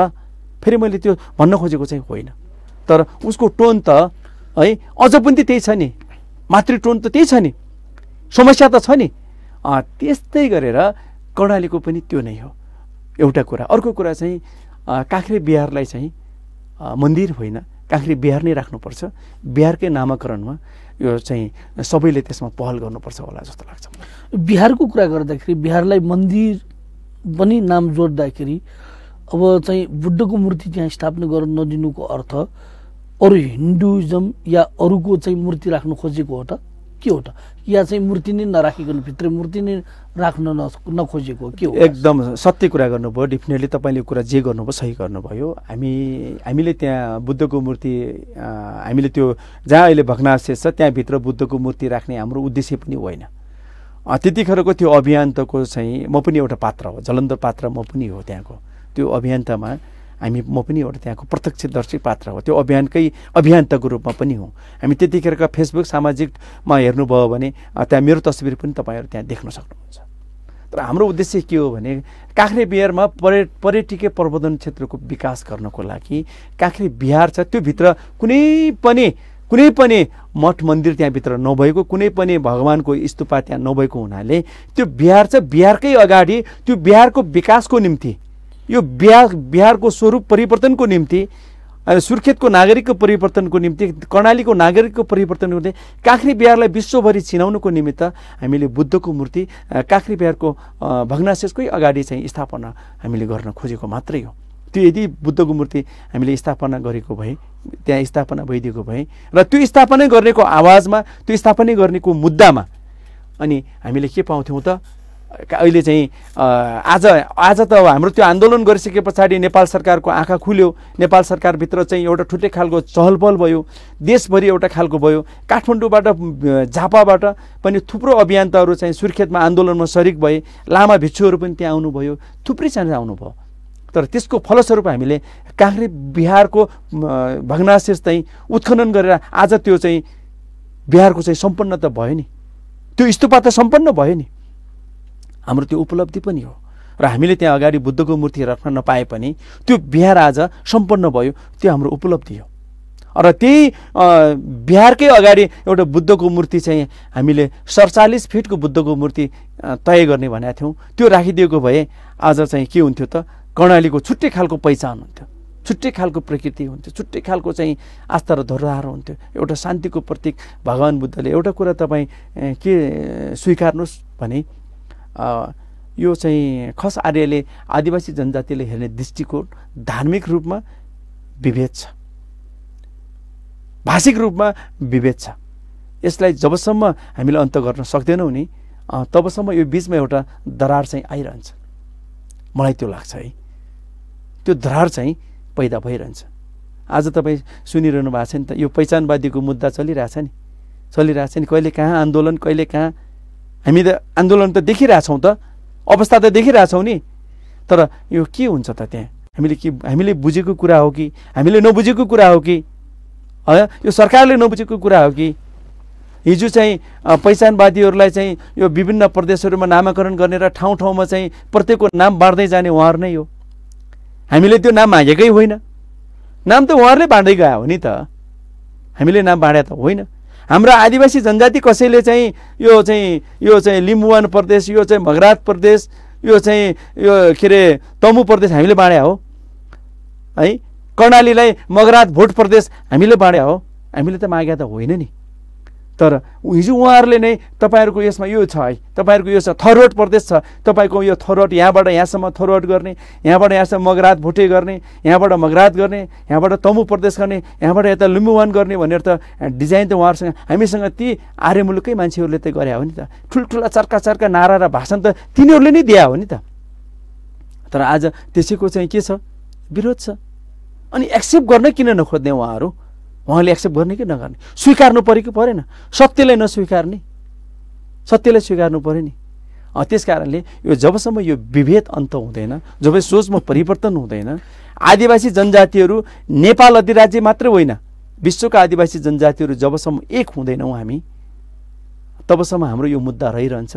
फेरि मैले त्यो भन्न खोजेको चाहिँ होइन तर उसको टोन त है अझ पनि त्यही छ नि मातृ टोन त त्यही छ नि समस्या त छ नि त्यस्तै गरेर कर्णालीको पनि त्यो नै हो एउटा कुरा अर्को कुरा चाहिँ काँक्रे बिहारलाई चाहिँ मन्दिर होइन काँक्रे बिहार नै राख्नुपर्छ बिहारकै नामाकरणमा यो चाहिँ सबैले त्यसमा पहल गर्नुपर्छ होला जस्तो लाग्छ बिहारको कुरा गर्दाखेरि बिहारलाई मन्दिर पनि नाम जोड्दाखेरि अब चाहिँ बुद्धको मूर्ति त्यहाँ स्थापना गर्न नदिनुको अर्थ अरू हिन्दुइजम या अरूको चाहिँ मूर्ति राख्नु खोजेको हो त के हो त या चाहिँ मूर्ति नै नराखिकन भित्र मूर्ति नै राख्न नखोजेको के हो एकदम सत्य कुरा गर्नुभयो डेफिनेटली तपाईँले कुरा जे गर्नुभयो सही गर्नुभयो हामी हामीले त्यहाँ बुद्धको मूर्ति हामीले त्यो जहाँ अहिले भग्नावशेष छ त्यहाँभित्र बुद्धको मूर्ति राख्ने हाम्रो उद्देश्य पनि होइन त्यतिखेरको त्यो अभियान्तको चाहिँ म पनि एउटा पात्र हो जलन्धर पात्र म पनि हो त्यहाँको त्यो अभियन्तमा हामी म पनि एउटा त्यहाँको प्रत्यक्षदर्शी पात्र हो त्यो अभियानकै अभियन्ताको रूपमा पनि हो हामी त्यतिखेरका फेसबुक सामाजिकमा हेर्नुभयो भने त्यहाँ मेरो तस्विर पनि तपाईँहरू त्यहाँ देख्न सक्नुहुन्छ तर हाम्रो उद्देश्य के हो भने काँक्रे बिहारमा पर्य पर्यटकीय प्रबन्धन क्षेत्रको विकास गर्नको लागि काख्रे बिहार छ त्योभित्र कुनै पनि कुनै पनि मठ मन्दिर त्यहाँभित्र नभएको कुनै पनि भगवान्को स्तुपा त्यहाँ नभएको हुनाले त्यो बिहार छ बिहारकै अगाडि त्यो बिहारको विकासको निम्ति यो बिहार बिहारको स्वरूप परिवर्तनको निम्ति सुर्खेतको नागरिकको परिवर्तनको निम्ति कर्णालीको नागरिकको परिवर्तनको निम्ति काँक्री बिहारलाई विश्वभरि चिनाउनुको निमित्त हामीले बुद्धको मूर्ति काँक्री बिहारको भग्नाशेषकै अगाडि चाहिँ स्थापना हामीले गर्न खोजेको मात्रै हो त्यो यदि बुद्धको मूर्ति हामीले स्थापना गरेको भए त्यहाँ स्थापना भइदिएको भए र त्यो स्थापना गर्नेको आवाजमा त्यो स्थापना गर्नेको मुद्दामा अनि हामीले के पाउँथ्यौँ त अहिले चाहिँ आज आज त हाम्रो त्यो आन्दोलन गरिसके पछाडि नेपाल सरकारको आँखा खुल्यो नेपाल सरकारभित्र चाहिँ एउटा ठुट्टै खालको चहल पहल भयो देशभरि एउटा खालको भयो काठमाडौँबाट झापाबाट पनि थुप्रो अभियन्ताहरू चाहिँ सुर्खेतमा आन्दोलनमा सरिक भए लामा भिक्षुहरू पनि त्यहाँ आउनुभयो चाहिँ आउनुभयो तर त्यसको फलस्वरूप हामीले काङ्ग्रेस बिहारको भग्नाशेष चाहिँ उत्खनन गरेर आज त्यो चाहिँ बिहारको चाहिँ सम्पन्न त भयो नि त्यो इस्तुपा त सम्पन्न भयो नि हाम्रो त्यो उपलब्धि पनि हो र हामीले त्यहाँ अगाडि बुद्धको मूर्ति राख्न नपाए पनि त्यो बिहार आज सम्पन्न भयो त्यो हाम्रो उपलब्धि हो र त्यही बिहारकै अगाडि एउटा बुद्धको मूर्ति चाहिँ हामीले सडचालिस फिटको बुद्धको मूर्ति तय गर्ने भनेका थियौँ त्यो राखिदिएको भए आज चाहिँ के हुन्थ्यो त कर्णालीको छुट्टै खालको पहिचान हुन्थ्यो छुट्टै खालको प्रकृति हुन्थ्यो छुट्टै खालको चाहिँ आस्था र धरोहर हुन्थ्यो एउटा शान्तिको प्रतीक भगवान् बुद्धले एउटा कुरा तपाईँ के स्विकार्नुहोस् भने यो चाहिँ खस आर्यले आदिवासी जनजातिले हेर्ने दृष्टिकोण धार्मिक रूपमा विभेद छ भाषिक रूपमा विभेद छ यसलाई जबसम्म हामीले अन्त गर्न सक्दैनौँ नि तबसम्म यो बिचमा एउटा दरार चाहिँ आइरहन्छ मलाई त्यो लाग्छ है त्यो दरार चाहिँ पैदा भइरहन्छ आज तपाईँ सुनिरहनु भएको छ नि त यो पहिचानवादीको मुद्दा चलिरहेछ नि चलिरहेछ नि कहिले कहाँ आन्दोलन कहिले कहाँ हामी त आन्दोलन त देखिरहेछौँ त अवस्था त देखिरहेछौँ नि तर यो के हुन्छ त त्यहाँ हामीले के हामीले बुझेको कुरा हो कि हामीले नबुझेको कुरा हो कि यो सरकारले नबुझेको कुरा हो कि हिजो चाहिँ पहिचानवादीहरूलाई चाहिँ यो विभिन्न प्रदेशहरूमा नामाकरण गर्ने र ठाउँ ठाउँमा चाहिँ प्रत्येकको नाम बाँड्दै जाने उहाँहरू नै हो हामीले त्यो नाम मागेकै होइन नाम त उहाँहरूले बाँड्दै गयो हो नि त हामीले नाम बाँडे त होइन हाम्रो आदिवासी जनजाति कसैले चाहिँ यो चाहिँ यो चाहिँ लिम्बुवान प्रदेश यो चाहिँ मगरात प्रदेश यो चाहिँ यो के अरे तमु प्रदेश हामीले बाँड्या हो है कर्णालीलाई मगरात भोट प्रदेश हामीले बाँड्या हो हामीले त माग्या त होइन नि तर हिजो उहाँहरूले नै तपाईँहरूको यसमा यो छ है तपाईँहरूको यो छ थरोट प्रदेश छ तपाईँको यो थरोट यहाँबाट यहाँसम्म थरोट गर्ने यहाँबाट यहाँसम्म मगरात भोटे गर्ने यहाँबाट मगरात गर्ने यहाँबाट तमु प्रदेश गर्ने यहाँबाट यता लुम्बुवान गर्ने भनेर त डिजाइन त उहाँहरूसँग हामीसँग ती आर्य मुलुकै मान्छेहरूले त गरे हो नि त ठुल्ठुला चर्का चर्का नारा र भाषण त तिनीहरूले नै दिए हो नि त तर आज त्यसैको चाहिँ के छ विरोध छ अनि एक्सेप्ट गर्न किन नखोज्ने उहाँहरू उहाँले एक्सेप्ट गर्ने कि नगर्ने स्वीकार्नु पऱ्यो कि परेन सत्यलाई नस्वीकार्ने सत्यलाई स्वीकार्नु पऱ्यो नि त्यस कारणले यो जबसम्म यो विभेद अन्त हुँदैन जब सोचमा परिवर्तन हुँदैन आदिवासी जनजातिहरू नेपाल अधिराज्य मात्रै होइन विश्वका आदिवासी जनजातिहरू जबसम्म एक हुँदैनौँ हामी तबसम्म हाम्रो यो मुद्दा रहिरहन्छ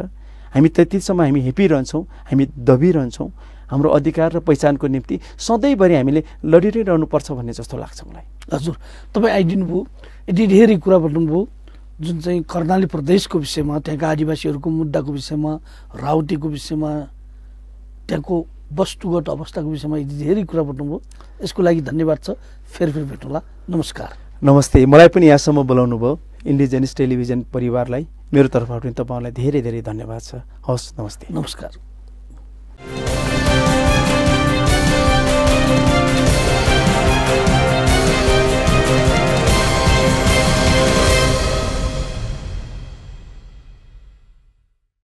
हामी त्यतिसम्म हामी हेपिरहन्छौँ हामी दबिरहन्छौँ हाम्रो अधिकार र पहिचानको निम्ति सधैँभरि हामीले लडिरहनुपर्छ भन्ने जस्तो लाग्छ मलाई हजुर तपाईँ आइदिनुभयो यति धेरै कुरा भन्नुभयो जुन चाहिँ कर्णाली प्रदेशको विषयमा त्यहाँका आदिवासीहरूको मुद्दाको विषयमा राउटीको विषयमा त्यहाँको वस्तुगत अवस्थाको विषयमा यति धेरै कुरा भन्नुभयो यसको लागि धन्यवाद छ फेरि फेरि भेटौँला नमस्कार नमस्ते मलाई पनि यहाँसम्म बोलाउनु भयो इन्डिजेनिस टेलिभिजन परिवारलाई मेरो तर्फबाट पनि तपाईँलाई धेरै धेरै धन्यवाद छ हवस् नमस्ते नमस्कार